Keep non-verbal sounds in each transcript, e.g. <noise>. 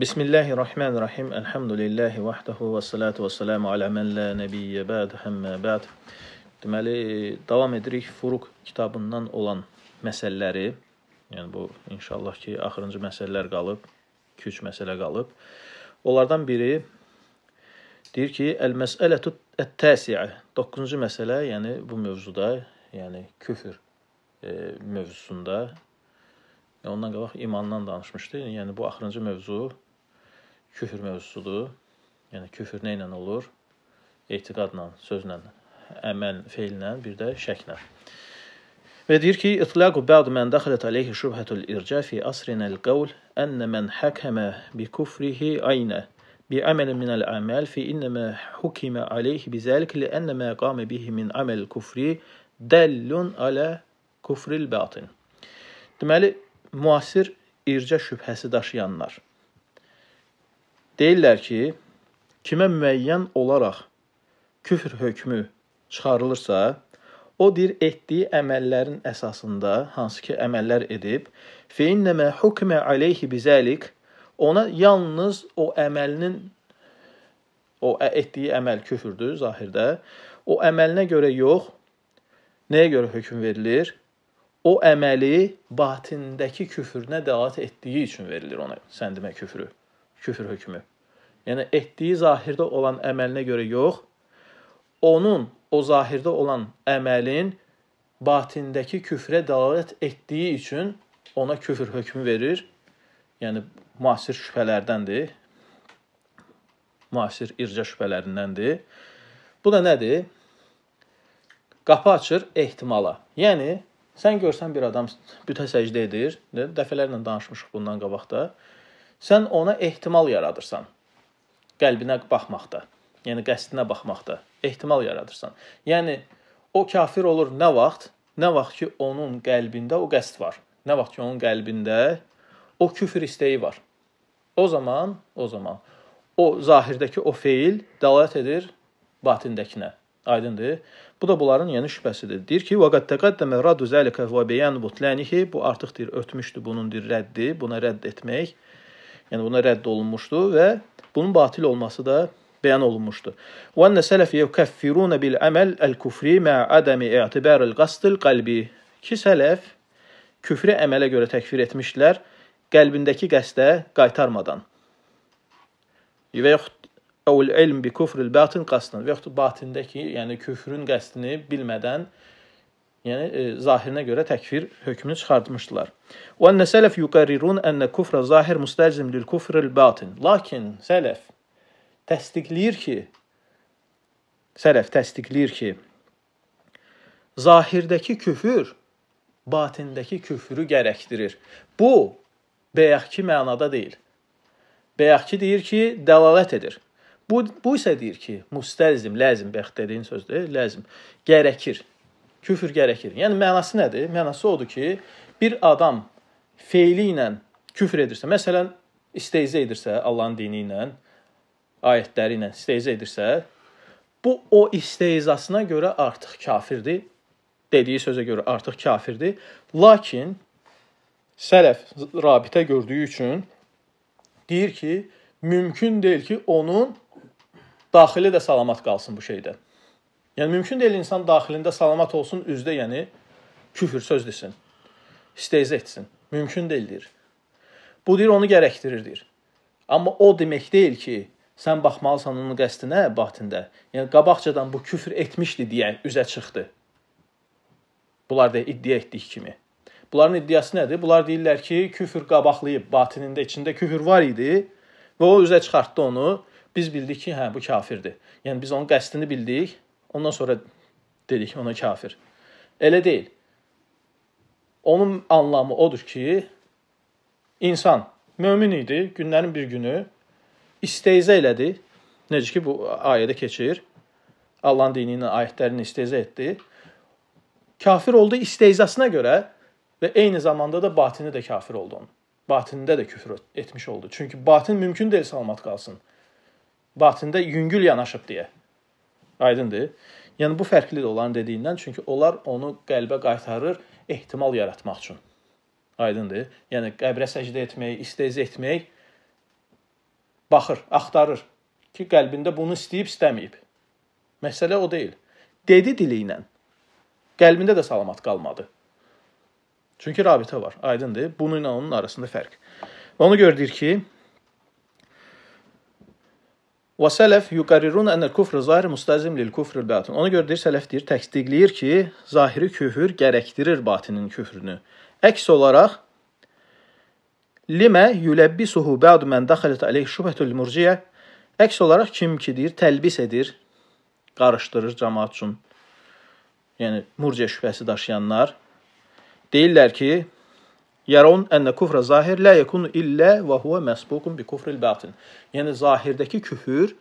Bismillahirrahmanirrahim. Elhamdülillahi vahdahu və salatu və salamu alə mən la nəbiyyə bəd, həmmə bəd. Deməli, davam edirik Furuq kitabından olan məsələləri. Yəni bu inşallah ki, axırıncı məsələlər qalıb, 2-3 məsələ qalıb. Onlardan biri deyir ki, el-məsələtu et-tasi'a, 9-cu məsələ, yəni bu mövzuda, yəni küfr e, mövzusunda Ondan qabaq imandan danışmışdı. Yəni bu axırıncı mövzu küfür mövzusudur. Yəni küfür nə ilə olur? Etiqadla, sözlə, əməl, feillə, bir də şəklə. Və deyir ki, itlaqu ba'd men dakhalat alayhi şubhatul irca fi asrina al-qawl an men hakama bi kufrihi ayna bi amal min al-amal fi inma hukima alayhi bizalik li anna ma qama bihi min amal kufri dallun ala kufril batin. Deməli, müasir irca şübhəsi daşıyanlar Deyirlər ki, kimə müəyyən olaraq küfr hökmü çıxarılırsa, o deyir etdiyi əməllərin əsasında hansı ki əməllər edib, fe innəmə hukmə alayhi bizalik ona yalnız o əməlinin o etdiyi əməl küfrdür zahirdə. O əməlinə görə yox, nəyə görə hökm verilir? O əməli batindəki küfrünə dəlat etdiyi üçün verilir ona sən demə küfrü küfür hökmü. Yəni etdiyi zahirdə olan əməlinə görə yox, onun o zahirdə olan əməlin batindəki küfrə dəlalət etdiyi üçün ona küfür hökmü verir. Yəni müasir şübhələrdəndir. Müasir irca şübhələrindəndir. Bu da nədir? Qapı açır ehtimala. Yəni sən görsən bir adam bütə səcdə edir, dəfələrlə danışmışıq bundan qabaq da sən ona ehtimal yaradırsan. Qəlbinə baxmaqda, yəni qəsdinə baxmaqda ehtimal yaradırsan. Yəni o kafir olur nə vaxt? Nə vaxt ki onun qəlbində o qəsd var. Nə vaxt ki onun qəlbində o küfr istəyi var. O zaman, o zaman o zahirdəki o feil dəlalət edir batindəkinə. Aydındır? Bu da bunların yəni şübhəsidir. Deyir ki, vaqat taqaddama radu zalika və beyan butlanihi. Bu artıq deyir ötmüşdü bunun deyir rəddi, buna rədd etmək. Yəni buna rədd olunmuşdu və bunun batil olması da bəyan olunmuşdu. Və ən sələf yukaffirun bil amal al kufri ma adami i'tibar al qasd al qalbi. Ki sələf küfrü əmələ görə təkfir etmişdilər qəlbindəki qəsdə qaytarmadan. Və yaxud əvl ilm bi kufril batin qasdan və yaxud batindəki, yəni küfrün qəsdini bilmədən Yəni e, zahirinə görə təkfir hökmünü çıxartmışdılar. Və ən sələf yuqarrirun ən kufra zahir mustəlzim lil kufril batin. Lakin sələf təsdiqləyir ki sələf təsdiqləyir ki zahirdəki küfür batindəki küfrü gərəkdirir. Bu bəyəxki mənada deyil. Bəyəxki deyir ki, dəlalət edir. Bu bu isə deyir ki, mustəlzim, lazım bəxt dediyin sözdür, lazım gərəkir küfür gərəkir. Yəni mənası nədir? Mənası odur ki, bir adam feili ilə küfr edirsə, məsələn, istehza edirsə Allahın dini ilə, ayətləri ilə istehza edirsə, bu o istehzasına görə artıq kafirdir. Dediyi sözə görə artıq kafirdir. Lakin sələf rabitə gördüyü üçün deyir ki, mümkün deyil ki, onun daxili də salamat qalsın bu şeydə. Yəni mümkün deyil insan daxilində salamat olsun üzdə, yəni küfr söz desin. İstehza etsin. Mümkün deyildir. Bu deyir onu gərəkdirir deyir. Amma o demək deyil ki, sən baxmalısan onun qəsdinə, batində. Yəni qabaqcadan bu küfr etmişdi deyə üzə çıxdı. Bunlar da iddia etdik kimi. Bunların iddiası nədir? Bunlar deyirlər ki, küfr qabaqlayıb, batinində, içində küfr var idi və o üzə çıxartdı onu. Biz bildik ki, hə bu kafirdir. Yəni biz onun qəsdini bildik Ondan sonra dedik ona kafir. Elə deyil. Onun anlamı odur ki, insan mömin idi, günlərin bir günü isteyzə elədi. Necə ki bu ayədə keçir. Allahın dininin ayətlərini isteyzə etdi. Kafir oldu isteyzasına görə və eyni zamanda da batini də kafir oldu onun. Batində də küfr etmiş oldu. Çünki batin mümkün deyil salamat qalsın. Batində yüngül yanaşıb deyə. Aydındır? Yəni bu fərqlidir onların dediyindən, çünki onlar onu qəlbə qaytarır ehtimal yaratmaq üçün. Aydındır? Yəni qəbrə səcdə etmək, istezə etmək baxır, axtarır ki, qəlbində bunu istəyib, istəməyib. Məsələ o deyil. Dedi dili ilə qəlbində də salamat qalmadı. Çünki rabitə var, aydındır? Bununla onun arasında fərq. Ona görə deyir ki, Və sələf yuqarrirun an el-kufr zahir mustazim lil-kufr batin. Ona görə deyir sələf deyir təsdiqləyir ki, zahiri küfr gərəkdirir batinin küfrünü. Əks olaraq limə yuləbbisuhu ba'd men dakhalat alayhi şubhatul murciə. Əks olaraq kim ki deyir təlbis edir, qarışdırır cəmaət üçün. Yəni murciə şübhəsi daşıyanlar deyirlər ki, Yərun ənnə kufrə zahir lə yekunu illə və huve məsbukun bi kufril batin. Yəni zahirdəki küfür,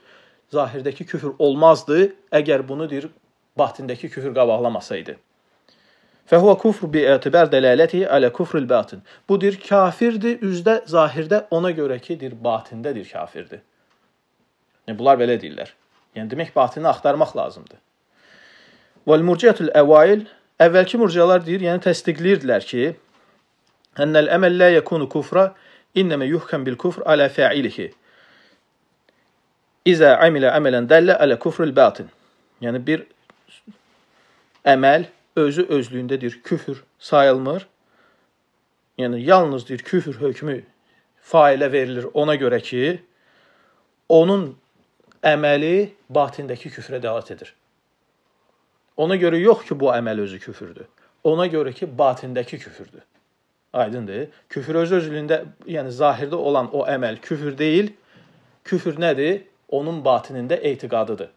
zahirdəki küfür olmazdı əgər bunu deyir batindəki küfür qabaqlamasaydı. Fəhvə kufr bi etibar delaləti alə kufril batin. Bu dir kafirdir üzdə zahirdə ona görə ki dir batindədir kafirdir. Yəni bunlar belə deyirlər. Yəni demək batini axtarmaq lazımdır. Vəl murciətul əvail əvvəlki murciələr deyir, yəni təsdiqləyirdilər ki, أن الأمل لا يكون كفرا إنما يحكم بالكفر على فاعله İzə amilə əmələn dəllə ələ küfrül batin. Yəni bir əməl özü özlüyündədir, küfür sayılmır. Yəni yalnızdır küfür hökmü failə verilir ona görə ki, onun əməli batindəki küfrə dəlalət edir. Ona görə yox ki, bu əməl özü küfürdür. Ona görə ki, batindəki küfürdür. Aydındır? Küfür öz özlüyündə, yəni zahirdə olan o əməl küfür deyil. Küfür nədir? Onun batinində etiqadıdır.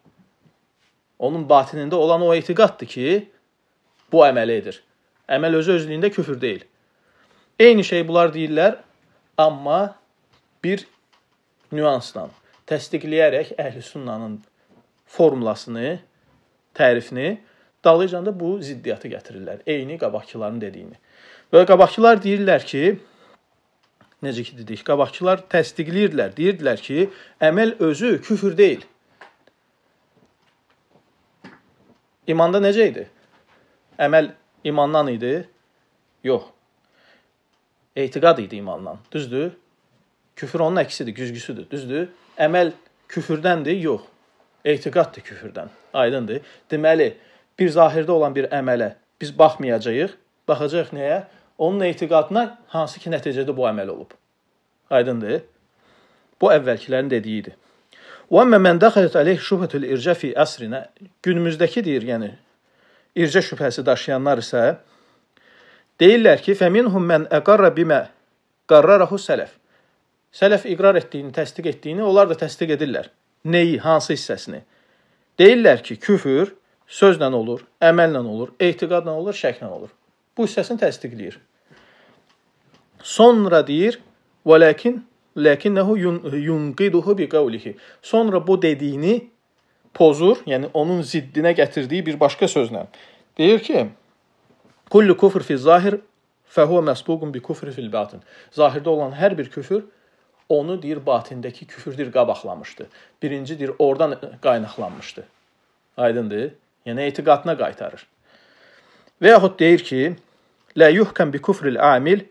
Onun batinində olan o etiqaddır ki, bu əməli edir. Əməl özü özlüyündə küfür deyil. Eyni şey bunlar deyirlər, amma bir nüansla təsdiqləyərək əhl-i sünnanın formulasını, tərifini, dalıcan da bu ziddiyyatı gətirirlər. Eyni qabaqçıların dediyini. Və qabaqçılar deyirlər ki, necə ki dedik, qabaqçılar təsdiqləyirlər. Deyirdilər ki, əməl özü küfür deyil. İmanda necə idi? Əməl imandan idi? Yox. Etiqad idi imandan. Düzdür? Küfür onun əksidir, güzgüsüdür. Düzdür? Əməl küfürdəndir? Yox. Etiqaddır küfürdən. Aydındır? Deməli, bir zahirdə olan bir əmələ biz baxmayacağıq. Baxacağıq nəyə? onun etiqadına hansı ki nəticədə bu əməl olub. Aydındır? Bu əvvəlkilərin dediyidir. Və amma mən daxilet aleyh şübhətul irca fi əsrinə günümüzdəki deyir, yəni irca şübhəsi daşıyanlar isə deyirlər ki, fəminhum men əqarra bimə qarrarahu sələf. Sələf iqrar etdiyini, təsdiq etdiyini onlar da təsdiq edirlər. Neyi, hansı hissəsini? Deyirlər ki, küfür sözlə olur, əməllə olur, etiqadla olur, şəklə olur. Bu hissəsini təsdiqləyir. Sonra deyir: "Və lakin lakinnehu yunqiduhu bi qawlihi." Sonra bu dediyini pozur, yəni onun ziddinə gətirdiyi bir başqa sözlə. Deyir ki: "Kullu kufr fi zahir fehuve mesbuqun bi kufri fil batin." Zahirdə olan hər bir küfür onu deyir batindəki küfürdür qabaqlamışdı. Birincidir oradan qaynaqlanmışdı. Aydındır? Yəni etiqadına qaytarır. Və yaxud deyir ki, "Lə yuhkam bi kufril amil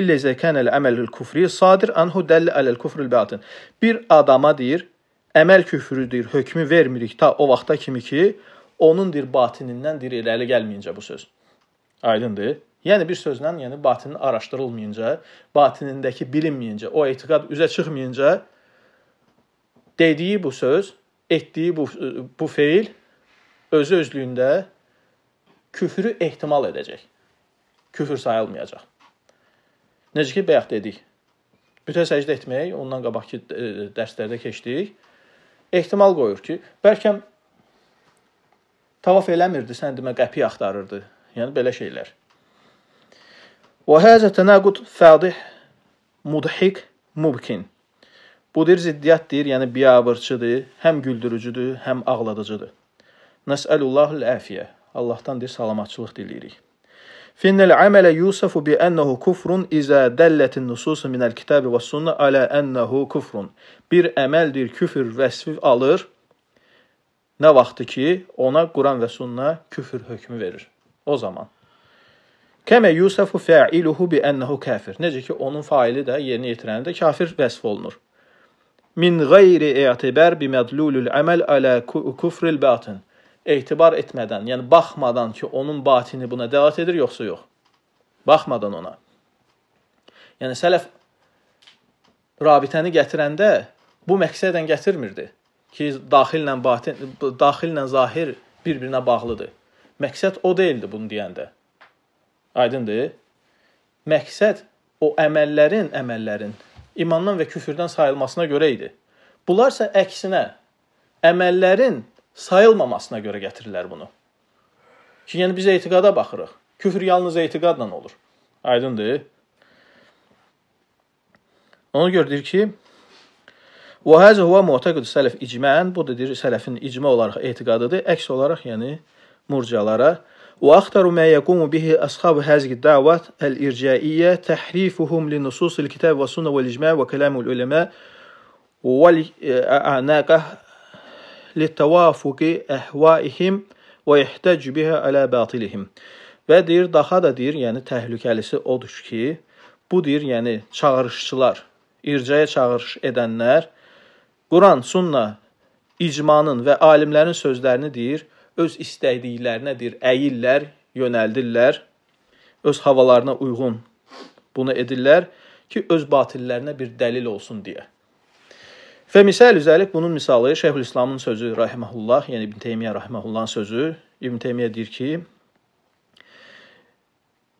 illə izə kənəl əməlül kufri sadir anhu dəll aləl kufril batin." Bir adama deyir, əməl küfrüdür, hökmü vermirik ta o vaxta kimi ki, onun deyir batinindən deyir irəli gəlməyincə bu söz. Aydındır? Yəni bir sözlə, yəni batinin araşdırılmayınca, batinindəki bilinməyincə, o etiqad üzə çıxmayınca dediyi bu söz, etdiyi bu bu feil özü özlüyündə küfrü ehtimal edəcək. Küfür sayılmayacaq. Necə ki, bayaq dedik. Bütə səcdə etmək, ondan qabaqki e, dərslərdə keçdik. Ehtimal qoyur ki, bəlkə tavaf eləmirdi, sən demə qəpi axtarırdı. Yəni belə şeylər. Və həzə tənaqud fadih mudhik mubkin. Bu dir ziddiyyətdir, yəni biabırçıdır, həm güldürücüdür, həm ağladıcıdır. Nəsəlullahu l-əfiyə. Allahdan deyir salamatçılıq diləyirik. Finnel amele yusafu bi ennehu kufrun izə dəllətin nususu minəl kitabi və sunna alə ennehu kufrun. Bir əməldir, küfür vəsfi alır nə vaxtı ki, ona Quran və sunna küfür hökmü verir. O zaman. Kəmə yusafu fəiluhu bi ennehu kafir. Necə ki, onun faili də yerinə yetirəni də kafir vəsf olunur. Min qeyri i'tibar bi mədlulul əməl alə kufril batin etibar etmədən, yəni baxmadan ki, onun batini buna dəlat edir yoxsa yox. Baxmadan ona. Yəni sələf rabitəni gətirəndə bu məqsədlə gətirmirdi ki, daxillə batin, daxillə zahir bir-birinə bağlıdır. Məqsəd o deyildi bunu deyəndə. Aydındır? Məqsəd o əməllərin, əməllərin imandan və küfrdən sayılmasına görə idi. Bunlarsa əksinə əməllərin sayılmamasına görə gətirirlər bunu. Ki, yəni biz etiqada baxırıq. Küfr yalnız etiqadla olur. Aydındır? Ona görə deyir ki, "Və hazə huwa mu'taqid selef icmən." Bu da deyir selefin icma olaraq etiqadıdır. Əks olaraq, yəni murcialara "Və axtaru ma yakumu bihi ashab hazihi davat el-ircaiyyə tahrifuhum li nususil kitab və sunnə və icma və kəlamul ulema" وَالْأَعْنَاقَهُ لتavafuqi əhvaihim və ihtac biha ala batilihim. Və deyir, daha da deyir, yəni təhlükəlisi odur ki, bu deyir, yəni çağırışçılar, ircəyə çağırış edənlər Quran, sunna, icmanın və alimlərin sözlərini deyir, öz istədiklərinə deyir, əyillər, yönəldirlər, öz havalarına uyğun bunu edirlər ki, öz batillərinə bir dəlil olsun deyə. Və misal üzəlik bunun misalı Şeyxülislamın sözü rahimehullah, yəni İbn Teymiyyə rahimehullahın sözü. İbn Teymiyyə deyir ki: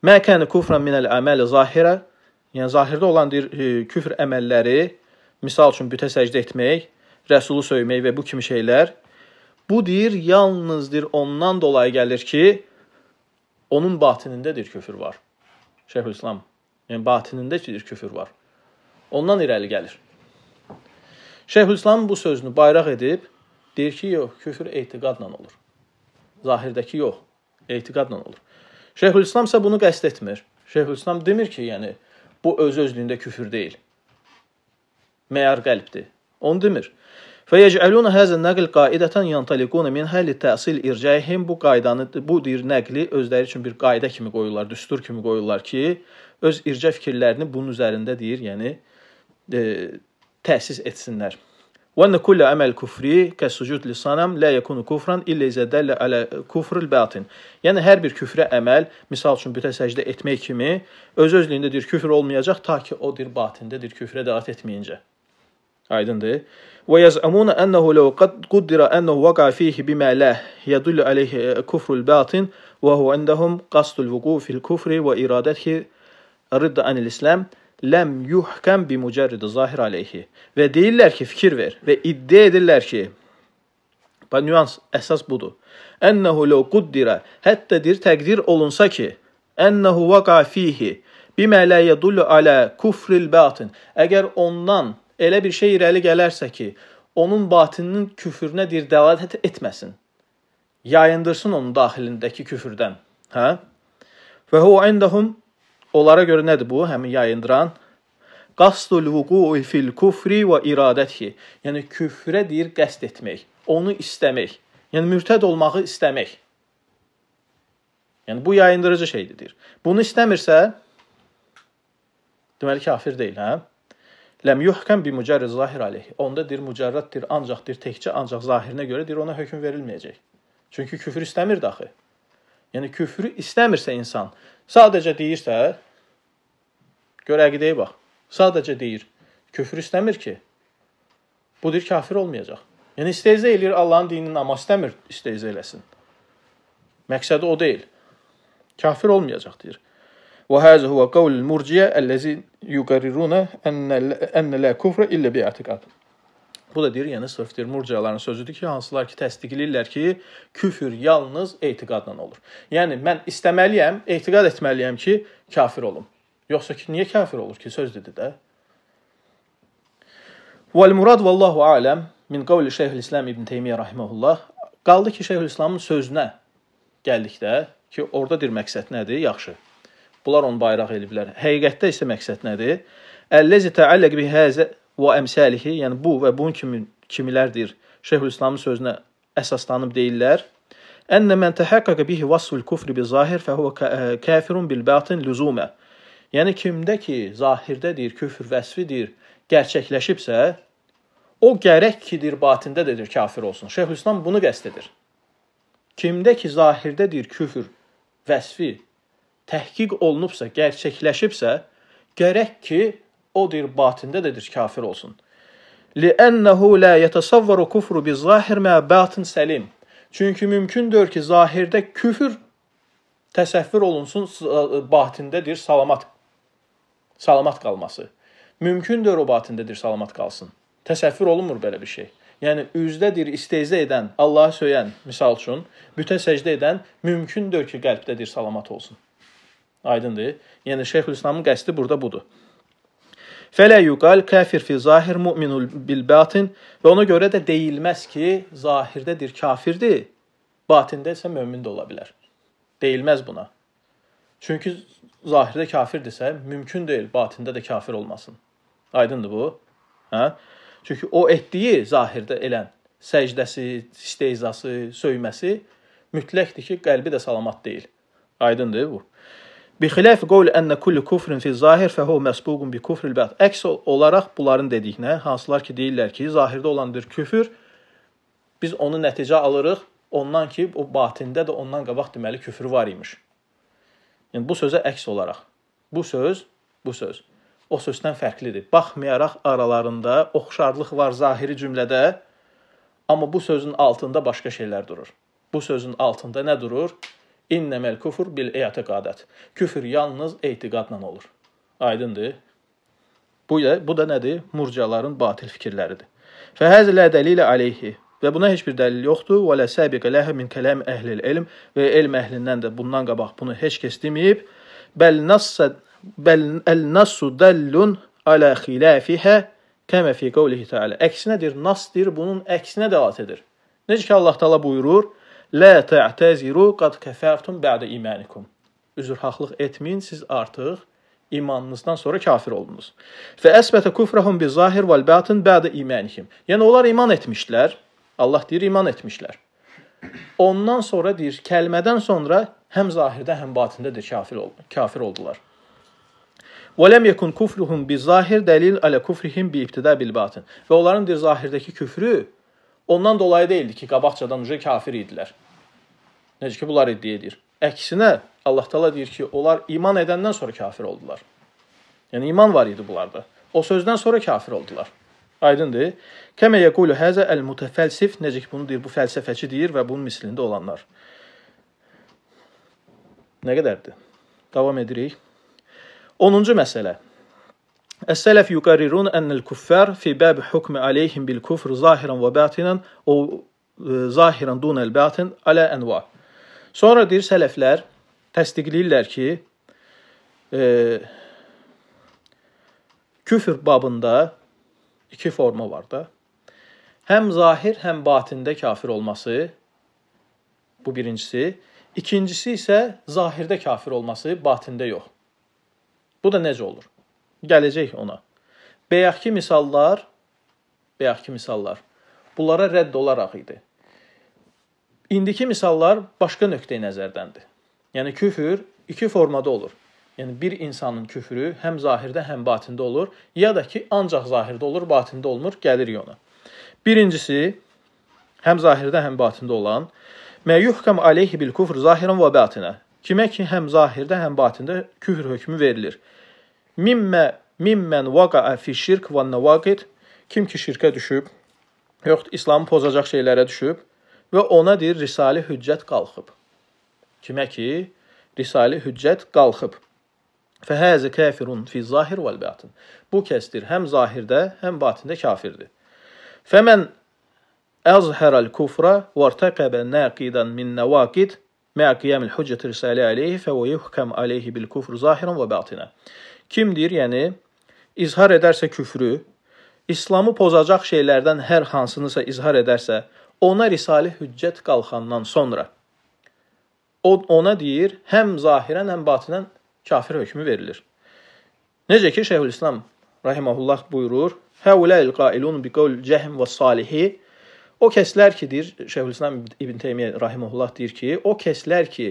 "Mə kənə kufran minəl əməl zahirə" Yəni zahirdə olan deyir e, küfr əməlləri, misal üçün bütə səcdə etmək, rəsulu söymək və bu kimi şeylər bu deyir yalnızdır ondan dolayı gəlir ki, onun batinindədir küfür var. Şeyxülislam, yəni batinindədir küfür var. Ondan irəli gəlir. Şeyhülislam bu sözünü bayraq edib deyir ki, yox, küfr etiqadla olur. Zahirdəki yox, etiqadla olur. Şeyhülislam isə bunu qəsd etmir. Şeyhülislam demir ki, yəni bu öz özlüyündə küfür deyil. Məyər qəlbdir. Onu demir. Fəyəcəlun hazə nəql qaidatan yantaliqun minha li təsil ircaihim bu qaydanı bu deyir nəqli özləri üçün bir qayda kimi qoyurlar, düstur kimi qoyurlar ki, öz irca fikirlərini bunun üzərində deyir, yəni e, təsis etsinlər. وأن كل عمل كفري كالسجود للصنم لا يكون كفرا إلا إذا دل على كفر الباطن. Yəni hər bir küfrə əməl, misal üçün bütə səcdə etmək kimi öz özlüyündədir küfr olmayacaq ta ki o dir batindədir küfrə dəlat etməyincə. Aydındır? Və yaz'amun ennehu law qad qudira ennehu waqa fihi bima la yadullu alayhi kufrul batin və huwa indahum qasdul wuqu fil kufri və iradatihi ridd anil islam ləm yuhkəm bi mücərridi zahir aleyhi və deyirlər ki, fikir ver və iddia edirlər ki, bax nüans əsas budur. Ennehu law quddira, hətta dir təqdir olunsa ki, ennehu vaqa fihi bima la yadullu ala kufril batin. Əgər ondan elə bir şey irəli gələrsə ki, onun batinin küfrünə dir dəlalət etməsin. Yayındırsın onun daxilindəki küfrdən. Hə? Və hu indahum Onlara görə nədir bu? Həmin yayındıran qasdul vuqu fil kufri və iradətihi. Yəni küfrə deyir qəsd etmək, onu istəmək. Yəni mürtəd olmağı istəmək. Yəni bu yayındırıcı şeydir deyir. Bunu istəmirsə deməli kafir deyil, hə? Ləm yuhkam bi mucarrid zahir aleyh. Onda deyir mucarraddir, ancaq deyir təkcə ancaq zahirinə görə deyir ona hökm verilməyəcək. Çünki küfür istəmir daxı. Yəni küfrü istəmirsə insan, sadəcə deyirsə, gör əqidəyə bax. Sadəcə deyir, küfrü istəmir ki, budur kafir olmayacaq. Yəni istehza eləyir Allahın dininin, amma istəmir istehza eləsin. Məqsədi o deyil. Kafir olmayacaq deyir. وهذا هو قول المرجئة الذين يقررون أن أن لا كفر إلا باعتقاد Bu da deyir, yəni sırf murciyaların sözüdür ki, hansılar ki təsdiqləyirlər ki, küfr yalnız etiqadla olur. Yəni mən istəməliyəm, etiqad etməliyəm ki, kafir olum. Yoxsa ki, niyə kafir olur ki, söz dedi də. Vel murad vallahu alem min qavli Şeyhülislam İbn Teymiyyə rahimehullah. Qaldı ki, Şeyhülislamın sözünə gəldikdə ki, orada bir məqsəd nədir? Yaxşı. Bunlar onu bayraq eliblər. Həqiqətdə isə məqsəd nədir? Əlləzi təalləq bi həzə və əmsəlihi, yəni bu və bunun kimi kimilərdir. Şeyhülislamın sözünə əsaslanıb deyirlər. Ən men tahaqqaqa bihi vasful kufr bi zahir fa huwa e, kafirun bil batin luzuma. Yəni kimdə ki zahirdədir, küfr vəsfidir, gerçəkləşibsə, o gərək kidir batində dedir kafir olsun. Şeyxülislam bunu qəsd edir. Kimdə ki zahirdədir küfr vəsfi təhqiq olunubsa, gerçəkləşibsə, gərək ki O deyir batində dedir kafir olsun. لِأَنَّهُ لَا يَتَصَوَّرُ كُفْرُ بِالظَّاهِرِ مَا بَاطِنْ سَلِيمٍ Çünki mümkündür ki, zahirdə küfür təsəvvür olunsun, e, e, batindədir salamat. Salamat qalması. Mümkündür o batindədir salamat qalsın. Təsəvvür olunmur belə bir şey. Yəni üzdədir istehza edən, Allahı söyən, misal üçün, bütə səcdə edən mümkündür ki, qəlbdədir salamat olsun. Aydındır? Yəni Şeyxülislamın qəsdi burada budur. Fələ yuqal kafir fi zahir mu'minul bil batin və ona görə də deyilməz ki, zahirdədir kafirdir, batində isə mömin də ola bilər. Deyilməz buna. Çünki zahirdə kafirdirsə, mümkün deyil batində də kafir olmasın. Aydındır bu? Hə? Çünki o etdiyi zahirdə elən səcdəsi, istehzası, söyməsi mütləqdir ki, qəlbi də salamat deyil. Aydındır bu? Bixilaf qol ənə kullu kufrun fi zahir fəhu məsbuqun bi kufril bat. Əks olaraq bunların dediyinə, hansılar ki deyirlər ki, zahirdə olan bir küfr biz onu nəticə alırıq ondan ki, o batində də ondan qabaq deməli küfr var imiş. Yəni bu sözə əks olaraq. Bu söz, bu söz o sözdən fərqlidir. Baxmayaraq aralarında oxşarlıq var zahiri cümlədə, amma bu sözün altında başqa şeylər durur. Bu sözün altında nə durur? İnnəməl küfr bil i'tiqadat. Küfr yalnız etiqadla olur. Aydındır? Bu da bu da nədir? Murciaların batil fikirləridir. Fəhəzlə dəlilə aleyhi və buna heç bir dəlil yoxdur. Və la səbiqə ləhə min kəlam əhlil elm və elm əhlindən də bundan qabaq bunu heç kəs deməyib. Bəl nassa bəl el nassu dallun ala xilafihə kəmə fi qavlihi təala. Əksinədir, nasdir bunun əksinə dəlat edir. Necə ki Allah Teala buyurur: Lə tə'təziru qad kəfərtum bə'də imanikum. Üzrxahlıq etməyin, siz artıq imanınızdan sonra kafir oldunuz. Fə əsbətə kufrahum bi zahir vel batin bə'də imanihim. Yəni onlar iman etmişlər. Allah deyir iman etmişlər. Ondan sonra deyir, kəlmədən sonra həm zahirdə, həm batində də kafir oldu. Kafir oldular. Və lem yekun kufruhum bi zahir dəlil alə kufrihim bi ibtida bil batin. Və onların deyir zahirdəki küfrü ondan dolayı deyildi ki, qabaqcadan uca kafir idilər. Necə ki bunlar iddia edir. Əksinə Allah Taala deyir ki, onlar iman edəndən sonra kafir oldular. Yəni iman var idi bunlarda. O sözdən sonra kafir oldular. Aydındır? Kəmə yəqulu həzə el-mutəfəlsif, necə ki bunu deyir, bu fəlsəfəçi deyir və bunun mislində olanlar. Nə qədərdir? Davam edirik. 10-cu məsələ. Əs-sələf yuqarrirun enəl-kuffar fi bab hukm aleyhim bil-kufr zahiran və batinan, o e, zahiran dunəl-batin ala anwa. Sonra deyir sələflər təsdiqləyirlər ki, e, küfr babında iki forma var da. Həm zahir, həm batində kafir olması bu birincisi. İkincisi isə zahirdə kafir olması, batində yox. Bu da necə olur? Gələcək ona. Bayaqki misallar, bayaqki misallar bunlara rədd olaraq idi. İndiki misallar başqa nöqteyi nəzərdəndir. Yəni küfr iki formada olur. Yəni bir insanın küfrü həm zahirdə, həm batində olur, ya da ki, ancaq zahirdə olur, batində olmur, gəlirik ona. Birincisi həm zahirdə, həm batində olan məyyuhkam aleyhi bil kufr zahiran və batinə. Kimə ki, həm zahirdə, həm batində küfr hökmü verilir. Mimmə mimmen vaqa fi şirk və nəvaqit kim ki şirkə düşüb, yoxdur İslamı pozacaq şeylərə düşüb, və ona deyir risali hüccət qalxıb. Kimə ki, risali hüccət qalxıb. Fəhəzi kafirun fi zahir vəl batin. Bu kəsdir həm zahirdə, həm batində kafirdir. Fəmən əzhərəl kufra vərtəqəbə naqidan min nawaqid ma'a qiyamil hüccət risali alayhi fəvə yuhkam alayhi bil kufr zahiran və batinə. Kimdir? Yəni izhar edərsə küfrü, İslamı pozacaq şeylərdən hər hansınısa izhar edərsə, ona risali hüccət qalxandan sonra o ona deyir, həm zahirən, həm batinən kafir hökmü verilir. Necə ki Şeyhülislam rahimehullah buyurur, "Həuləl qailun bi qavl cəhm və salihi" O kəslər ki, deyir Şeyhülislam İbn Teymiyyə rahimehullah deyir ki, o kəslər ki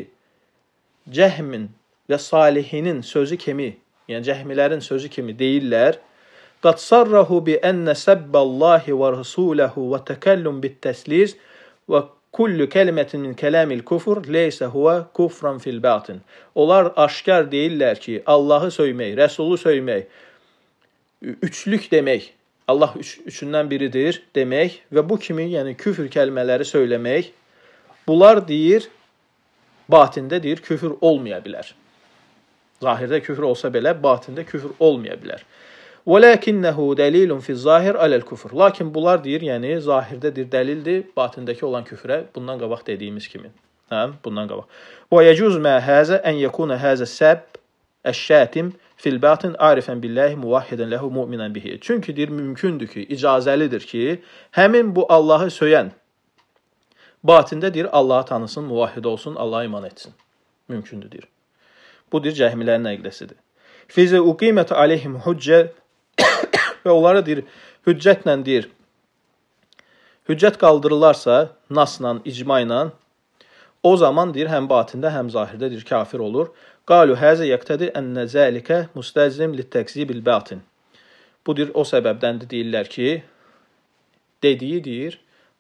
cəhmin və salihinin sözü kimi, yəni cəhmilərin sözü kimi deyirlər, قد صرحوا بأن سب الله ورسوله والتكلم بالتسليس وكل كلمة من كلام الكفر ليس هو كفرا في الباطن. Onlar aşkar deyirlər ki, Allahı söymək, Rəsulu söymək, üçlük demək, Allah üç, üçündən biridir demək və bu kimi, yəni küfr kəlmələri söyləmək, bunlar deyir, batində deyir, küfr olmaya bilər. Zahirdə küfr olsa belə, batində küfr olmaya bilər. وَلَكِنَّهُ دَلِيلٌ فِي الظَّاهِرْ عَلَى küfr. Lakin bunlar deyir, yəni zahirdədir dəlildir batindəki olan küfrə bundan qabaq dediyimiz kimi. Hə, bundan qabaq. Və yecuz mə həzə ən yekuna həzə səb əş-şatim fil batin arifən billahi muvahhidan lehu mu'minen bihi. Çünki deyir mümkündür ki, icazəlidir ki, həmin bu Allahı söyən batində deyir Allahı tanısın, muvahhid olsun, Allaha iman etsin. Mümkündür deyir. Bu deyir cəhmilərin əqdəsidir. Fizə uqimət aleyhim hüccə və onlara deyir, hüccətlə deyir, hüccət qaldırılarsa, nasla, icma ilə, o zaman deyir, həm batində, həm zahirdə deyir, kafir olur. Qalu həzə yəqtədi ənnə zəlikə müstəzim littəqzibil batin. Budur o səbəbdəndir deyirlər ki, dediyi deyir,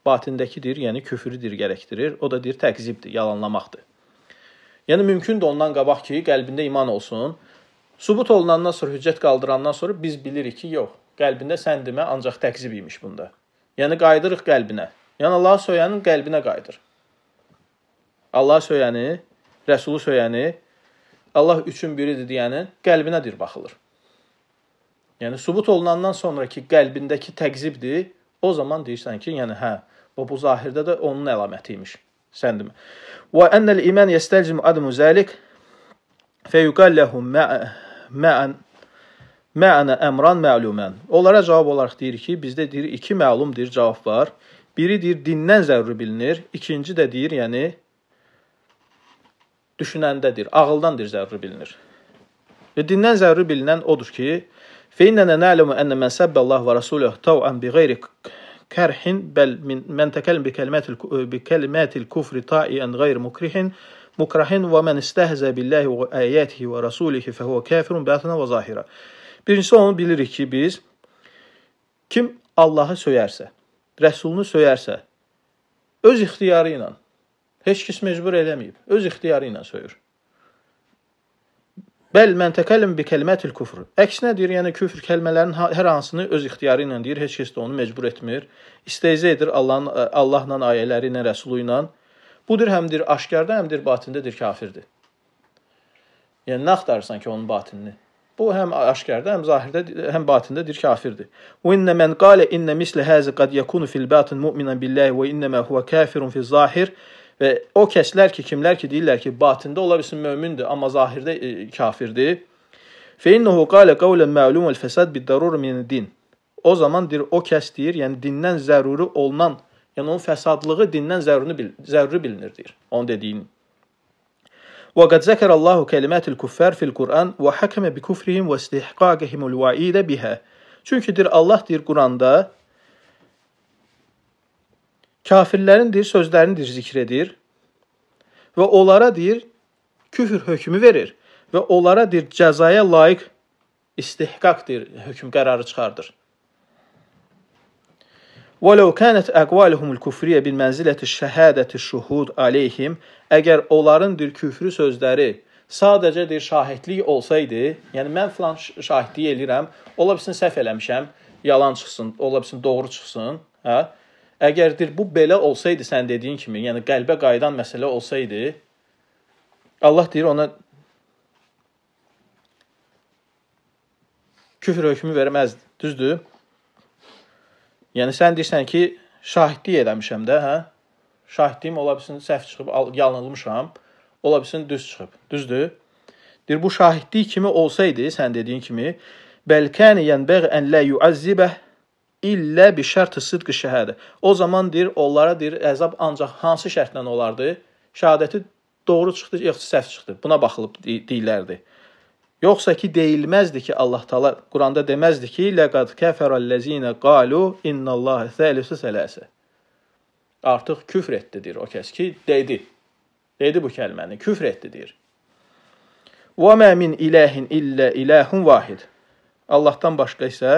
batindəki deyir, yəni küfrü deyir gərəkdirir. O da deyir təqzibdir, yalanlamaqdır. Yəni mümkündür ondan qabaq ki, qəlbində iman olsun. Sübut olunandan sonra, hüccət qaldırandan sonra biz bilirik ki, yox qəlbində sən demə, ancaq təkzib imiş bunda. Yəni qayıdırıq qəlbinə. Yəni Allah söyənin qəlbinə qayıdır. Allah söyəni, Rəsulu söyəni Allah üçün biridir deyənin qəlbinədir baxılır. Yəni sübut olunandan sonraki qəlbindəki təqzibdir. O zaman deyirsən ki, yəni hə, bu bu zahirdə də onun əlaməti imiş. Sən demə. Və enel iman yestəlzim admu zalik feyuqal lahum ma'an Mə'nə əmran məlumən. Onlara cavab olaraq deyir ki, bizdə deyir iki məlum deyir cavab var. Biri deyir dindən zəruri bilinir, ikinci də deyir, yəni düşünəndədir, ağıldandır zəruri bilinir. Və dindən zəruri bilinən odur ki, Feinnənə nələmə ənə mən səbbəllah və rasuləh tav'an bi qeyri kərhin bəl mən təkəlm bi kəlmətil bi kəlmətil kufri ta'iən qeyri mukrihin mukrahin və mən istəhzə billahi və ayətihi və rasulihi fəhvə kafirun batına və zahira. Birincisi onu bilirik ki, biz kim Allahı söyərsə, rəsulunu söyərsə, öz ixtiyarı ilə, heç kəs məcbur eləməyib, öz ixtiyarı ilə söyür. Bəl mən təkəllim bi kəlimətil küfr. Əksinə deyir, yəni küfr kəlmələrin hər hansını öz ixtiyarı ilə deyir, heç kəs də onu məcbur etmir. İstehza edir Allahın Allahla ayələri ilə, rəsulu ilə. Budur həmdir aşkarda, həmdir batındadır kafirdir. Yəni nə axtarırsan ki onun batinini? O həm aşkarda, həm zahirdə, həm batində kafirdir. Və innə men qale innə misli hazi qad yakunu fil batin mu'minen billahi və innə ma huwa kafirun fi zahir. Və o kəslər ki, kimlər ki deyirlər ki, batində ola bilsin mömindir, amma zahirdə e, kafirdir. Fe innehu qale qawlan ma'lum el fesad bid darur min din. O zaman deyir o kəs deyir, yəni dindən zəruri olunan, yəni onun fəsadlığı dindən zəruri bil, zəruri bilinir deyir. Onun dediyini وقد ذكر الله كلمات الكفار fil Quran və hakama bi kufrihim və istihqaqihim al-va'id biha. Çünki deyir Allah deyir Quranda kafirlərin deyir sözlərini deyir zikr edir və onlara deyir küfr hökmü verir və onlara deyir cəzaya layiq istihqaqdır hökm qərarı çıxardır. وَلَوْ كَانَتْ əqvaluhum küfriyə bil mənziləti şəhadəti şuhud aleyhim, əgər onların dir küfrü sözləri sadəcə dir şahidlik olsaydı, yəni mən filan şahidlik eləyirəm, ola bilsin səhv eləmişəm, yalan çıxsın, ola bilsin doğru çıxsın, hə? Əgər dir bu belə olsaydı sən dediyin kimi, yəni qəlbə qayıdan məsələ olsaydı, Allah deyir ona küfr hökmü verməzdi. Düzdür? Yəni sən deyirsən ki, şahidlik eləmişəm də, hə? Şahidliyim ola bilsin səhv çıxıb, yanılmışam. Ola bilsin düz çıxıb. Düzdür? Dir bu şahidlik kimi olsaydı, sən dediyin kimi, bəlkən yanbəğ ən la yu'azzibə illə bi şərt sidqi şəhədə. O zaman deyir, onlara deyir, əzab ancaq hansı şərtlə olardı? Şahadəti doğru çıxdı, yoxsa səhv çıxdı? Buna baxılıb deyilərdi. Yoxsa ki deyilməzdi ki Allah Taala Quranda deməzdi ki laqad kafarallazina qalu innallaha thalithu salasa. Artıq küfr etdi deyir o kəs ki dedi. Dedi bu kəlməni küfr etdi deyir. Və mə min ilahin illə ilahun vahid. Allahdan başqa isə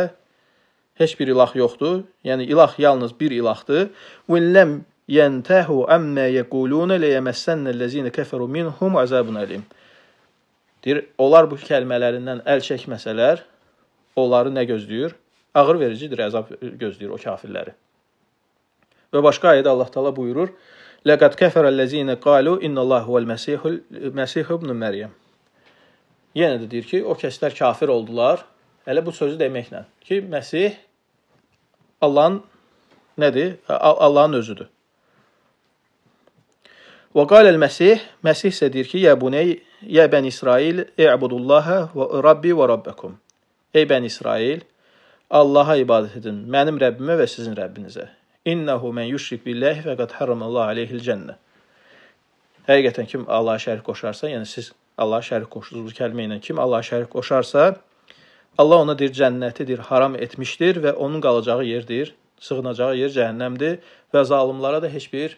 heç bir ilah yoxdur. Yəni ilah yalnız bir ilahdır. Və ləm yentehu amma yequlun la yamassana allazina kafaru minhum azabun alim. Deyir, onlar bu kəlmələrindən əl çəkməsələr, onları nə gözləyir? Ağır vericidir əzab gözləyir o kafirləri. Və başqa ayədə Allah Taala buyurur: "Laqad kafarallazina qalu innallaha huval mesihul mesih ibn Məryəm." Yenə də deyir ki, o kəslər kafir oldular. Elə bu sözü deməklə ki, Məsih Allahın nədir? Allahın özüdür. Və qaləl Məsih, Məsih isə deyir ki, "Ya buney Yə bən İsrail, e'budullaha və rabbi və rabbakum. Ey bən İsrail, Allaha ibadət edin, mənim Rəbbimə və sizin Rəbbinizə. İnnehu men yüşrik billahi fəqad harramallahu aleyhil cənnə. Həqiqətən kim Allaha şərik qoşarsa, yəni siz Allaha şərik qoşdunuz bu kəlmə ilə kim Allaha şərik qoşarsa, Allah ona deyir cənnətidir, haram etmişdir və onun qalacağı yerdir, sığınacağı yer cəhənnəmdir və zalımlara da heç bir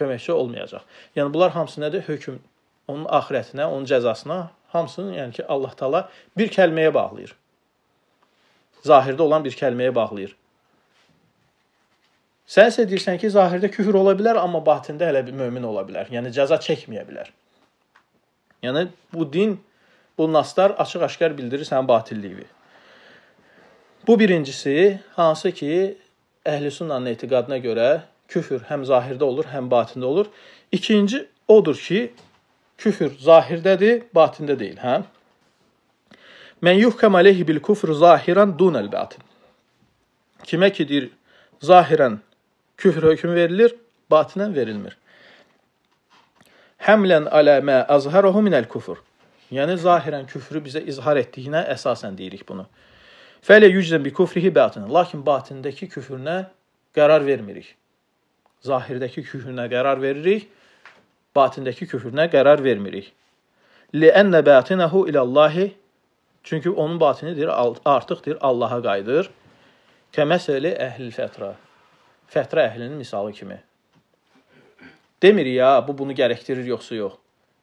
köməkçi olmayacaq. Yəni bunlar hamısı nədir? Hökm onun axirətinə, onun cəzasına hamısını, yəni ki, Allah Taala bir kəlməyə bağlayır. Zahirdə olan bir kəlməyə bağlayır. Sən isə deyirsən ki, zahirdə küfr ola bilər, amma batində hələ bir mömin ola bilər. Yəni cəza çəkməyə bilər. Yəni bu din, bu naslar açıq-aşkar bildirir sənin batilliyini. Bu birincisi, hansı ki, əhlüsünnənin etiqadına görə küfr həm zahirdə olur, həm batində olur. İkinci odur ki, küfür zahirdədir, batində deyil, hə? Mən yuhkam aleyhi bil küfr zahiran dunəl batin. Kimə ki deyir, zahirən küfr hökmü verilir, batinən verilmir. Həmlən alə mə azharuhu minəl küfr. Yəni zahirən küfrü bizə izhar etdiyinə əsasən deyirik bunu. Fələ yücdən bi küfrihi batinə. Lakin batindəki küfrünə qərar vermirik. Zahirdəki küfrünə qərar veririk batindəki küfrünə qərar vermirik. Li'annə batinahu ilallahi çünki onun batinidir artıqdır Allah'a qayıdır. Kəməsəli əhlil fətra. Fətra əhlinin misalı kimi. Demirik ya, bu bunu gərəkdirir yoxsa yox.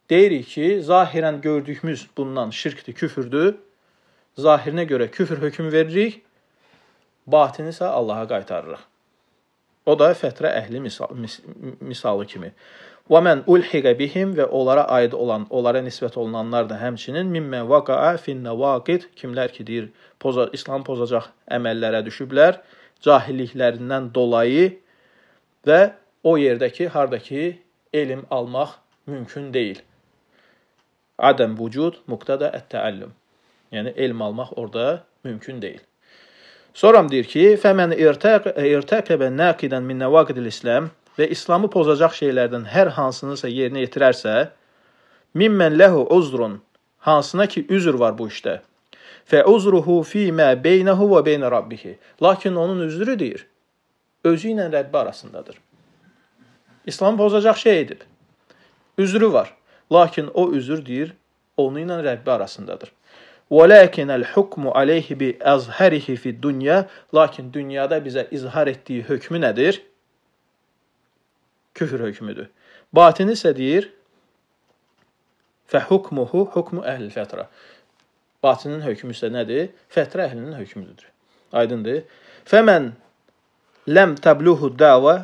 Deyirik ki, zahirən gördüyümüz bundan şirkdir, küfürdür. Zahirinə görə küfür hökmü veririk, batini isə Allaha qaytarırıq. O da fətrə əhli misal, mis, misalı kimi. Və mən ulhiqə bihim və onlara aid olan, onlara nisbət olunanlar da həmçinin mimmə vaqa'a fin nawaqid kimlər ki deyir, poza, İslam pozacaq əməllərə düşüblər cahilliklərindən dolayı və o yerdəki hardakı elm almaq mümkün deyil. Adəm vücud muqtada ət-təallüm. Yəni elm almaq orada mümkün deyil. Soram deyir ki, "Fəmən irtəqəbə naqidən min nawaqidil İslam" və İslamı pozacaq şeylərdən hər hansınısa yerinə yetirərsə, "Mimmen lehu uzrun" hansına ki üzr var bu işdə. "Fə uzruhu fi ma beynehu və beyn rabbih." Lakin onun üzrü deyir, özü ilə Rəbbi arasındadır. İslamı pozacaq şey edib. Üzrü var. Lakin o üzr deyir, onu ilə Rəbbi arasındadır. وَلَكِنَ الْحُكْمُ عَلَيْهِ بِأَظْهَرِهِ فِي الدُّنْيَا Lakin dünyada bizə izhar etdiyi hökmü nədir? Küfür hökmüdür. Batini isə deyir, فَحُكْمُهُ حُكْمُ əhl fətra. Batinin hökmü isə nədir? Fətra əhlinin hökmüdür. Aydındır. فَمَنْ لَمْ تَبْلُهُ الدَّعْوَ